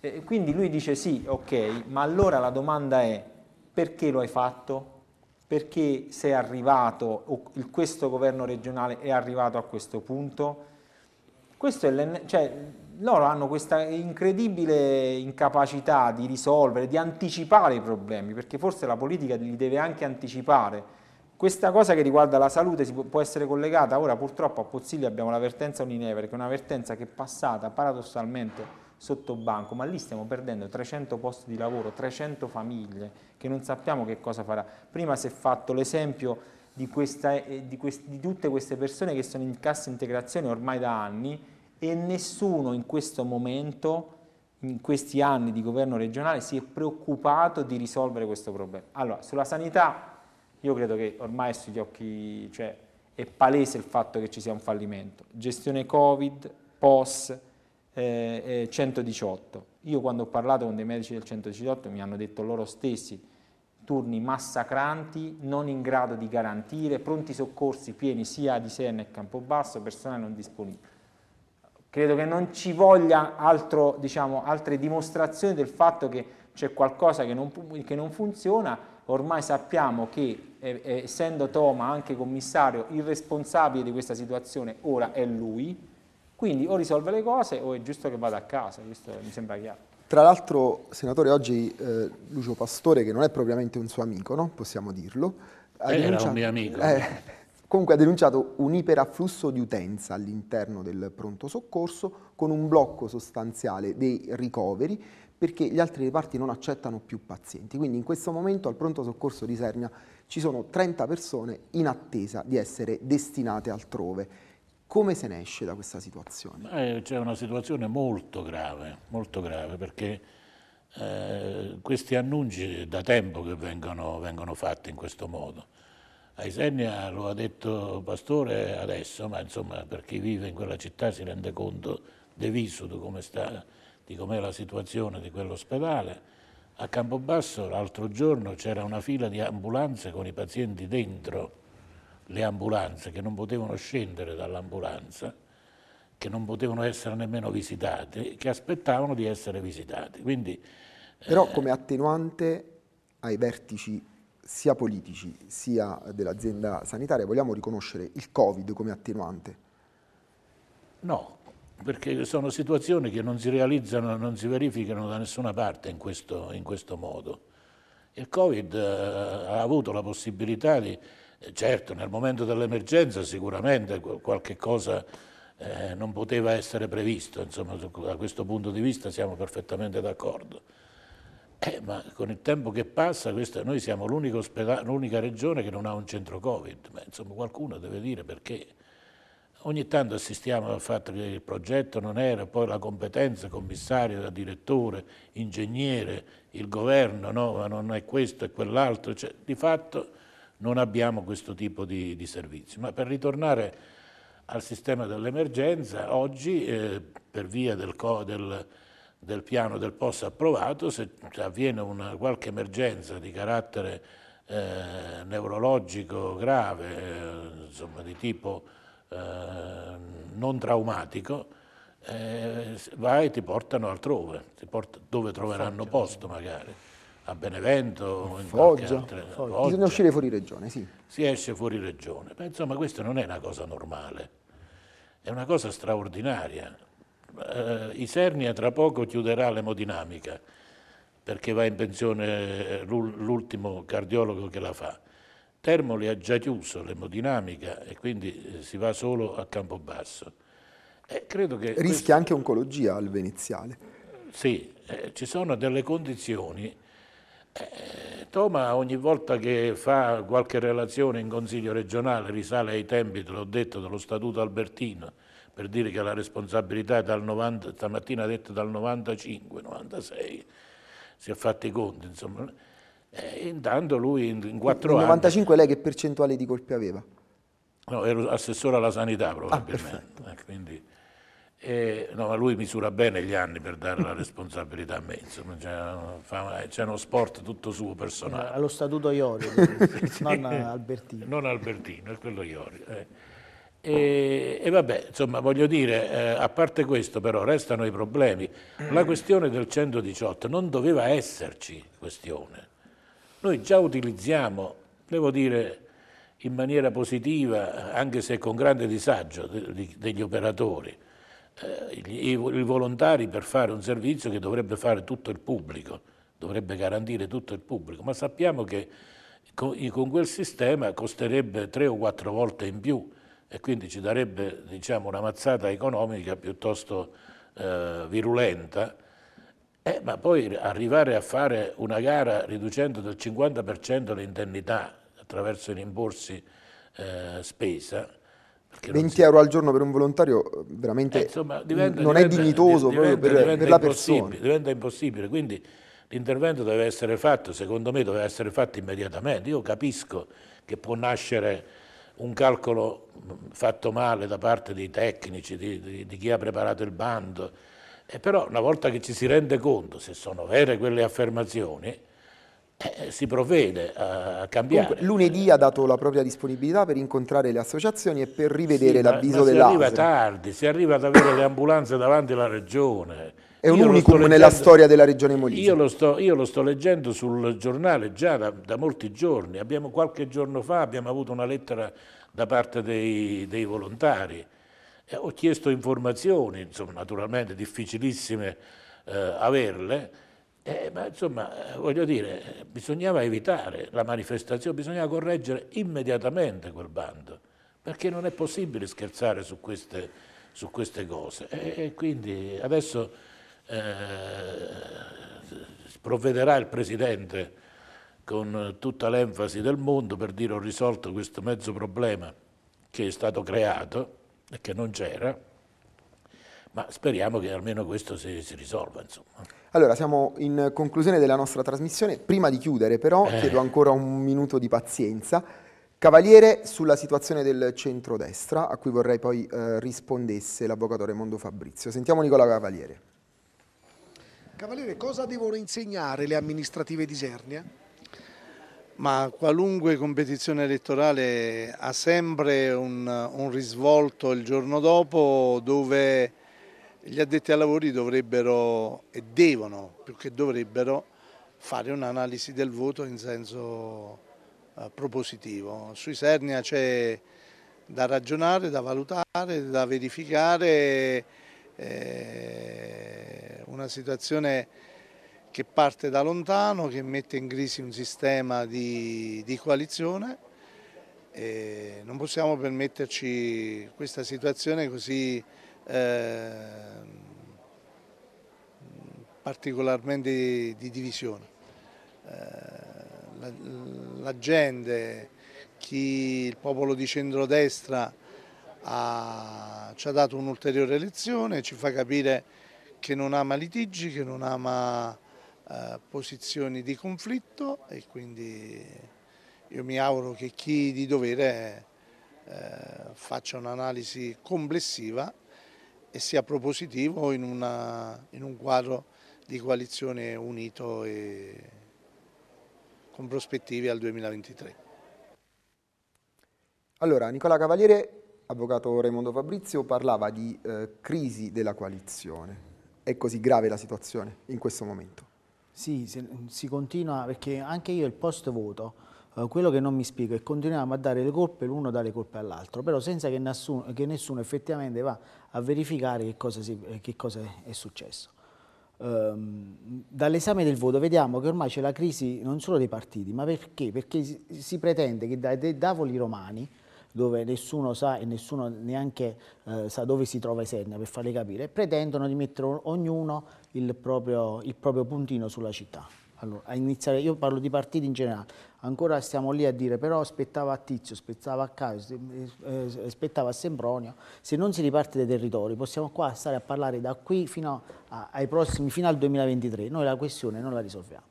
E quindi lui dice sì, ok, ma allora la domanda è perché lo hai fatto? Perché sei arrivato, o questo governo regionale è arrivato a questo punto? Questo è cioè, loro hanno questa incredibile incapacità di risolvere, di anticipare i problemi, perché forse la politica li deve anche anticipare questa cosa che riguarda la salute può essere collegata, ora purtroppo a Pozzilli abbiamo l'avvertenza Uninever, che è una un'avvertenza che è passata paradossalmente sotto banco, ma lì stiamo perdendo 300 posti di lavoro, 300 famiglie, che non sappiamo che cosa farà. Prima si è fatto l'esempio di, questa, eh, di, quest, di tutte queste persone che sono in cassa integrazione ormai da anni e nessuno in questo momento, in questi anni di governo regionale, si è preoccupato di risolvere questo problema. Allora, sulla sanità io credo che ormai è sugli occhi, cioè è palese il fatto che ci sia un fallimento. Gestione Covid, POS, eh, 118. Io quando ho parlato con dei medici del 118 mi hanno detto loro stessi turni massacranti, non in grado di garantire, pronti soccorsi pieni sia di Serna e Campobasso, personale non disponibile. Credo che non ci voglia altro, diciamo, altre dimostrazioni del fatto che c'è qualcosa che non, che non funziona ormai sappiamo che eh, eh, essendo Toma anche commissario, il responsabile di questa situazione ora è lui, quindi o risolve le cose o è giusto che vada a casa, questo mi sembra chiaro. Tra l'altro, senatore, oggi eh, Lucio Pastore, che non è propriamente un suo amico, no? possiamo dirlo, ha eh, denunciato, un mio amico. Eh, comunque ha denunciato un iperafflusso di utenza all'interno del pronto soccorso con un blocco sostanziale dei ricoveri perché gli altri reparti non accettano più pazienti. Quindi in questo momento al pronto soccorso di Sernia ci sono 30 persone in attesa di essere destinate altrove. Come se ne esce da questa situazione? C'è una situazione molto grave, molto grave, perché eh, questi annunci da tempo che vengono, vengono fatti in questo modo. A Isernia lo ha detto Pastore adesso, ma insomma per chi vive in quella città si rende conto de vissuto come sta di com'è la situazione di quell'ospedale. A Campobasso l'altro giorno c'era una fila di ambulanze con i pazienti dentro le ambulanze che non potevano scendere dall'ambulanza, che non potevano essere nemmeno visitate, che aspettavano di essere visitate. Quindi, Però eh, come attenuante ai vertici sia politici sia dell'azienda sanitaria vogliamo riconoscere il Covid come attenuante? No, perché sono situazioni che non si realizzano, non si verificano da nessuna parte in questo, in questo modo. Il Covid eh, ha avuto la possibilità di, eh, certo nel momento dell'emergenza sicuramente qualche cosa eh, non poteva essere previsto, insomma da questo punto di vista siamo perfettamente d'accordo. Eh, ma con il tempo che passa, questa, noi siamo l'unica regione che non ha un centro Covid, ma insomma qualcuno deve dire perché Ogni tanto assistiamo al fatto che il progetto non era poi la competenza commissario, da direttore, ingegnere, il governo, no, ma non è questo, e quell'altro. Cioè, di fatto non abbiamo questo tipo di, di servizi. Ma per ritornare al sistema dell'emergenza, oggi eh, per via del, del, del, piano del POS approvato, se avviene una, qualche emergenza di carattere eh, neurologico grave, eh, insomma di tipo Ehm, non traumatico, eh, vai e ti portano altrove, ti porta, dove troveranno Foggia. posto magari, a Benevento, in Foggia, altre, Foggia. Foggia. Bisogna uscire fuori regione, sì. Si esce fuori regione, ma insomma questa non è una cosa normale, è una cosa straordinaria. Eh, Isernia tra poco chiuderà l'emodinamica perché va in pensione eh, l'ultimo cardiologo che la fa. Termoli ha già chiuso l'emodinamica e quindi eh, si va solo a Campobasso. Eh, Rischia questo... anche oncologia al veneziale. Sì, eh, ci sono delle condizioni. Eh, Toma ogni volta che fa qualche relazione in Consiglio regionale risale ai tempi, te l'ho detto, dello Statuto Albertino, per dire che la responsabilità è dal 90, stamattina ha detto dal 95-96, si è fatti i conti, insomma. E eh, intanto lui in, in 4 anni... Nel 95 anni, lei che percentuale di colpi aveva? No, ero assessore alla sanità ah, probabilmente. Ah, eh, quindi, eh, no, ma lui misura bene gli anni per dare la responsabilità a me, insomma, c'è, eh, uno sport tutto suo personale. Eh, allo statuto Iorio, non Albertino. Non Albertino, è quello Iorio. Eh. E, e, vabbè, insomma, voglio dire, eh, a parte questo però restano i problemi. La questione del 118 non doveva esserci questione, noi già utilizziamo, devo dire in maniera positiva, anche se con grande disagio degli operatori, eh, i volontari per fare un servizio che dovrebbe fare tutto il pubblico, dovrebbe garantire tutto il pubblico, ma sappiamo che con quel sistema costerebbe tre o quattro volte in più e quindi ci darebbe diciamo, una mazzata economica piuttosto eh, virulenta eh, ma poi arrivare a fare una gara riducendo del 50% le indennità attraverso i rimborsi eh, spesa. 20 si... euro al giorno per un volontario eh, veramente eh, insomma, diventa, non diventa, è dignitoso diventa, per, per la persona. Diventa impossibile, quindi l'intervento deve essere fatto, secondo me deve essere fatto immediatamente. Io capisco che può nascere un calcolo mm, fatto male da parte dei tecnici, di, di, di chi ha preparato il bando, e eh, però una volta che ci si rende conto se sono vere quelle affermazioni, eh, si provvede a cambiare. Comunque, lunedì ha dato la propria disponibilità per incontrare le associazioni e per rivedere sì, l'avviso dell'ASL. Si arriva tardi, si arriva ad avere le ambulanze davanti alla regione. È un io unicum leggendo, nella storia della regione Molise. Io lo, sto, io lo sto leggendo sul giornale già da, da molti giorni. Abbiamo, qualche giorno fa abbiamo avuto una lettera da parte dei, dei volontari eh, ho chiesto informazioni, insomma, naturalmente difficilissime eh, averle, eh, ma insomma, eh, voglio dire, eh, bisognava evitare la manifestazione, bisognava correggere immediatamente quel bando, perché non è possibile scherzare su queste, su queste cose. E, e, quindi adesso eh, provvederà il Presidente con tutta l'enfasi del mondo per dire ho risolto questo mezzo problema che è stato creato, che non c'era, ma speriamo che almeno questo si, si risolva. Insomma. Allora, siamo in conclusione della nostra trasmissione. Prima di chiudere, però, eh. chiedo ancora un minuto di pazienza. Cavaliere, sulla situazione del centrodestra, a cui vorrei poi eh, rispondesse l'avvocato Raimondo Fabrizio. Sentiamo Nicola Cavaliere. Cavaliere, cosa devono insegnare le amministrative di Sernia? Ma qualunque competizione elettorale ha sempre un, un, risvolto il giorno dopo dove gli addetti ai lavori dovrebbero e devono, più che dovrebbero, fare un'analisi del voto in senso eh, propositivo. Sui Sernia c'è da ragionare, da valutare, da verificare eh, una situazione che parte da lontano, che mette in crisi un sistema di, di coalizione. E non possiamo permetterci questa situazione così eh, particolarmente di, di divisione. Eh, la, gente, chi, il popolo di centrodestra ha, ci ha dato un'ulteriore lezione, ci fa capire che non ama litigi, che non ama eh, posizioni di conflitto e quindi io mi auguro che chi di dovere eh, faccia un'analisi complessiva e sia propositivo in, una, in un quadro di coalizione unito e con prospettive al 2023. Allora, Nicola Cavaliere, avvocato Raimondo Fabrizio, parlava di eh, crisi della coalizione. È così grave la situazione in questo momento? Sì, se, si continua, perché anche io il post voto, eh, quello che non mi spiego è che continuiamo a dare le colpe l'uno dà le colpe all'altro, però senza che nessuno, che nessuno, effettivamente va a verificare che cosa, si, eh, che cosa è successo. Um, dall'esame del voto vediamo che ormai c'è la crisi non solo dei partiti, ma perché? Perché si, si pretende che dai tavoli romani dove nessuno sa e nessuno neanche eh, sa dove si trova Isernia per farli capire, pretendono di mettere ognuno il proprio, il proprio puntino sulla città. Allora, iniziare, io parlo di partiti in generale, ancora stiamo lì a dire però aspettava a Tizio, aspettava a Caio, eh, eh, aspettava a Sempronio, se non si riparte dai territori possiamo qua stare a parlare da qui fino, a, ai prossimi, fino al 2023, noi la questione non la risolviamo.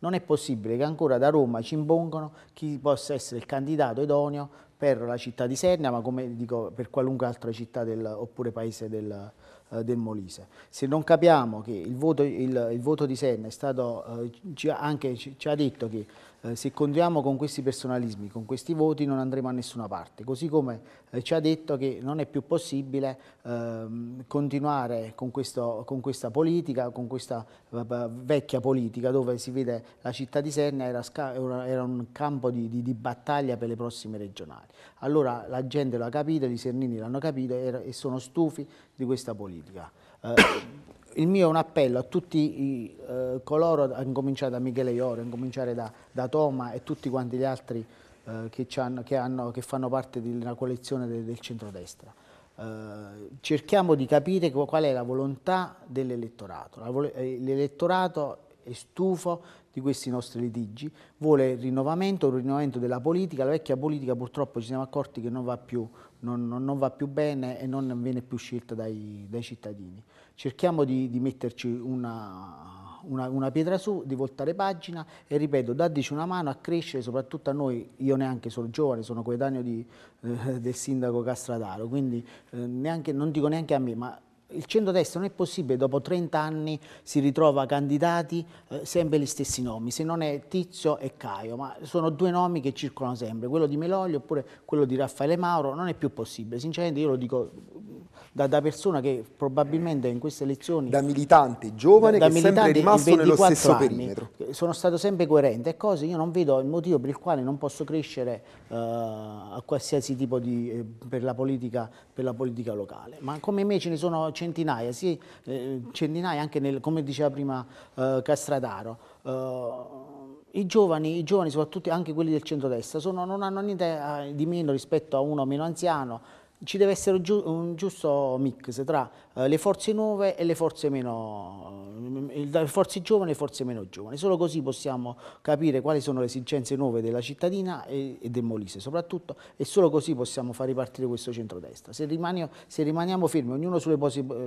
Non è possibile che ancora da Roma ci impongono chi possa essere il candidato idoneo per la città di Sernia, ma come dico per qualunque altra città del, oppure paese del, eh, del Molise. Se non capiamo che il voto, il, il voto di Senna è stato, eh, ci, anche, ci, ci, ha detto che eh, se continuiamo con questi personalismi, con questi voti non andremo a nessuna parte, così come eh, ci ha detto che non è più possibile ehm, continuare con, questo, con, questa politica, con questa eh, vecchia politica dove si vede la città di Serna era, era un campo di, di, di, battaglia per le prossime regionali. Allora la gente lo ha capito, gli sernini l'hanno capito e, e sono stufi di questa politica il mio è un appello a tutti i, eh, coloro, a incominciare da Michele Ioro, a incominciare da, da Toma e tutti quanti gli altri eh, che, hanno, che, hanno, che, fanno parte della una coalizione de, del centrodestra. Eh, cerchiamo di capire qual è la volontà dell'elettorato. Eh, l'elettorato è stufo di questi nostri litigi, vuole il rinnovamento, un rinnovamento della politica, la vecchia politica purtroppo ci siamo accorti che non va più, non, non va più bene e non viene più scelta dai, dai cittadini cerchiamo di, di metterci una, una, una, pietra su, di voltare pagina e ripeto, dateci una mano a crescere, soprattutto a noi, io neanche sono giovane, sono coetaneo di, eh, del sindaco Castradaro, quindi eh, neanche, non dico neanche a me, ma il centro centrodestra non è possibile, dopo 30 anni si ritrova candidati eh, sempre gli stessi nomi, se non è Tizio e Caio, ma sono due nomi che circolano sempre, quello di Meloglio oppure quello di Raffaele Mauro, non è più possibile, sinceramente io lo dico da, da, persona che probabilmente in queste elezioni... Da militante giovane da, da che militante, sempre rimasto nello stesso anni, perimetro. Sono stato sempre coerente e cose, io non vedo il motivo per il quale non posso crescere eh, a qualsiasi tipo di... Eh, per, la politica, per, la politica, locale. Ma come me ce ne sono centinaia, sì, eh, centinaia anche nel, come diceva prima eh, Castradaro. Eh, I giovani, I giovani, soprattutto anche quelli del centrodestra, sono, non hanno niente eh, di meno rispetto a uno meno anziano, ci deve essere un giusto mix tra eh, le forze nuove e le forze meno, eh, le forze giovani e le forze meno giovani. Solo così possiamo capire quali sono le esigenze nuove della cittadina e, e del Molise soprattutto e solo così possiamo far ripartire questo centrodestra. Se, rimaniamo, se rimaniamo fermi, ognuno sulle,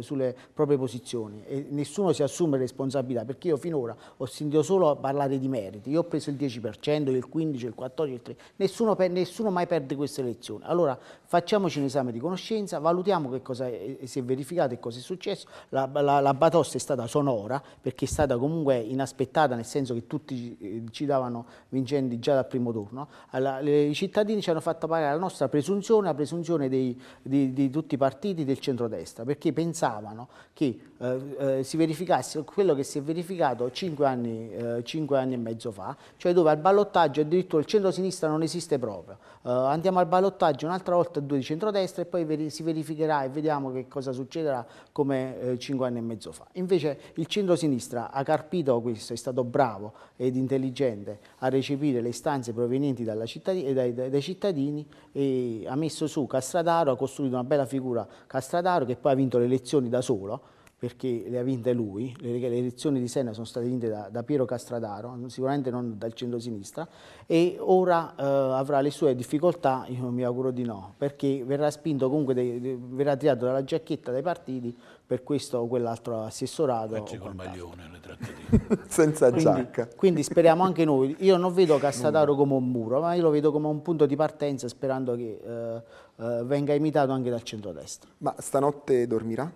sulle, proprie posizioni e nessuno si assume responsabilità, perché io finora ho sentito solo parlare di meriti, io ho preso il 10%, il 15%, il 14%, il 3%, nessuno, nessuno mai perde queste elezioni. Allora facciamoci un esame di conoscenza, valutiamo che cosa si è verificato e cosa è successo. La, la, la, batosta è stata sonora perché è stata comunque inaspettata, nel senso che tutti ci eh, davano vincenti già dal primo turno. Alla, I cittadini ci hanno fatto pagare la nostra presunzione, la presunzione dei, di, di, tutti i partiti del centrodestra, perché pensavano che eh, eh, si verificasse quello che si è verificato cinque anni, 5 eh, anni e mezzo fa, cioè dove al ballottaggio addirittura il centro-sinistra non esiste proprio. Eh, andiamo al ballottaggio un'altra volta due di centrodestra e poi si verificherà e vediamo che cosa succederà come eh, cinque anni e mezzo fa. Invece il centro-sinistra ha carpito questo, è stato bravo ed intelligente a recepire le istanze provenienti cittadini, dai, dai, dai, cittadini e ha messo su Castradaro, ha costruito una bella figura Castradaro che poi ha vinto le elezioni da solo, perché le ha vinte lui, le, le, elezioni di Senna sono state vinte da, da Piero Castradaro, sicuramente non dal centro-sinistra, e ora eh, avrà le sue difficoltà, io mi auguro di no, perché verrà spinto comunque, de, de, verrà tirato dalla giacchetta dai partiti per questo o quell'altro assessorato. Facci col maglione le trattative. Senza quindi, giacca. Quindi speriamo anche noi. Io non vedo Castradaro come un muro, ma io lo vedo come un punto di partenza sperando che eh, eh, venga imitato anche dal centro-destra. Ma stanotte dormirà?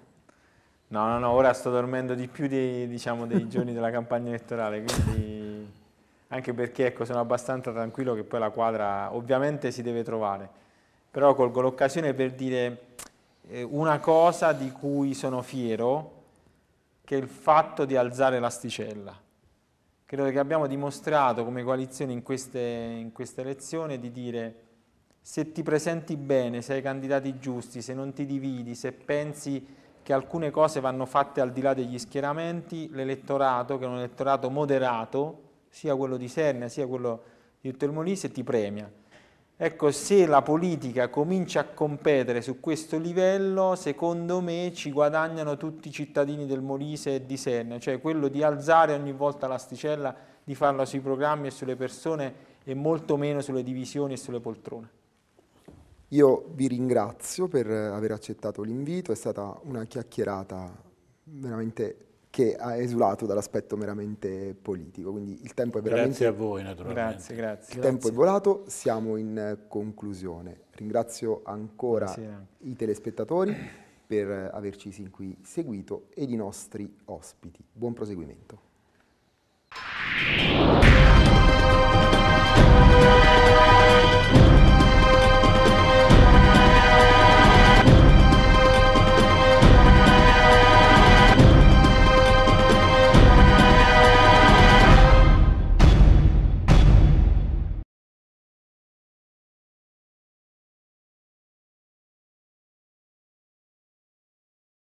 No, no, no, ora sto dormendo di più dei, diciamo, dei giorni della campagna elettorale, quindi anche perché ecco, sono abbastanza tranquillo che poi la quadra ovviamente si deve trovare, però colgo l'occasione per dire eh, una cosa di cui sono fiero, che è il fatto di alzare l'asticella. Credo che abbiamo dimostrato come coalizione in, queste, in questa elezione di dire se ti presenti bene, se hai candidati giusti, se non ti dividi, se pensi che alcune cose vanno fatte al di là degli schieramenti, l'elettorato, che è un elettorato moderato, sia quello di Serna sia quello di tutto ti premia. Ecco, se la politica comincia a competere su questo livello, secondo me ci guadagnano tutti i cittadini del Molise e di Serna, cioè quello di alzare ogni volta l'asticella, di farla sui programmi e sulle persone e molto meno sulle divisioni e sulle poltrone. Io vi ringrazio per aver accettato l'invito, è stata una chiacchierata veramente che ha esulato dall'aspetto meramente politico, quindi il tempo è veramente... Grazie a voi naturalmente. Grazie, grazie. Il grazie. tempo è volato, siamo in conclusione. Ringrazio ancora Buonasera. i telespettatori per averci sin qui seguito ed i nostri ospiti. Buon proseguimento.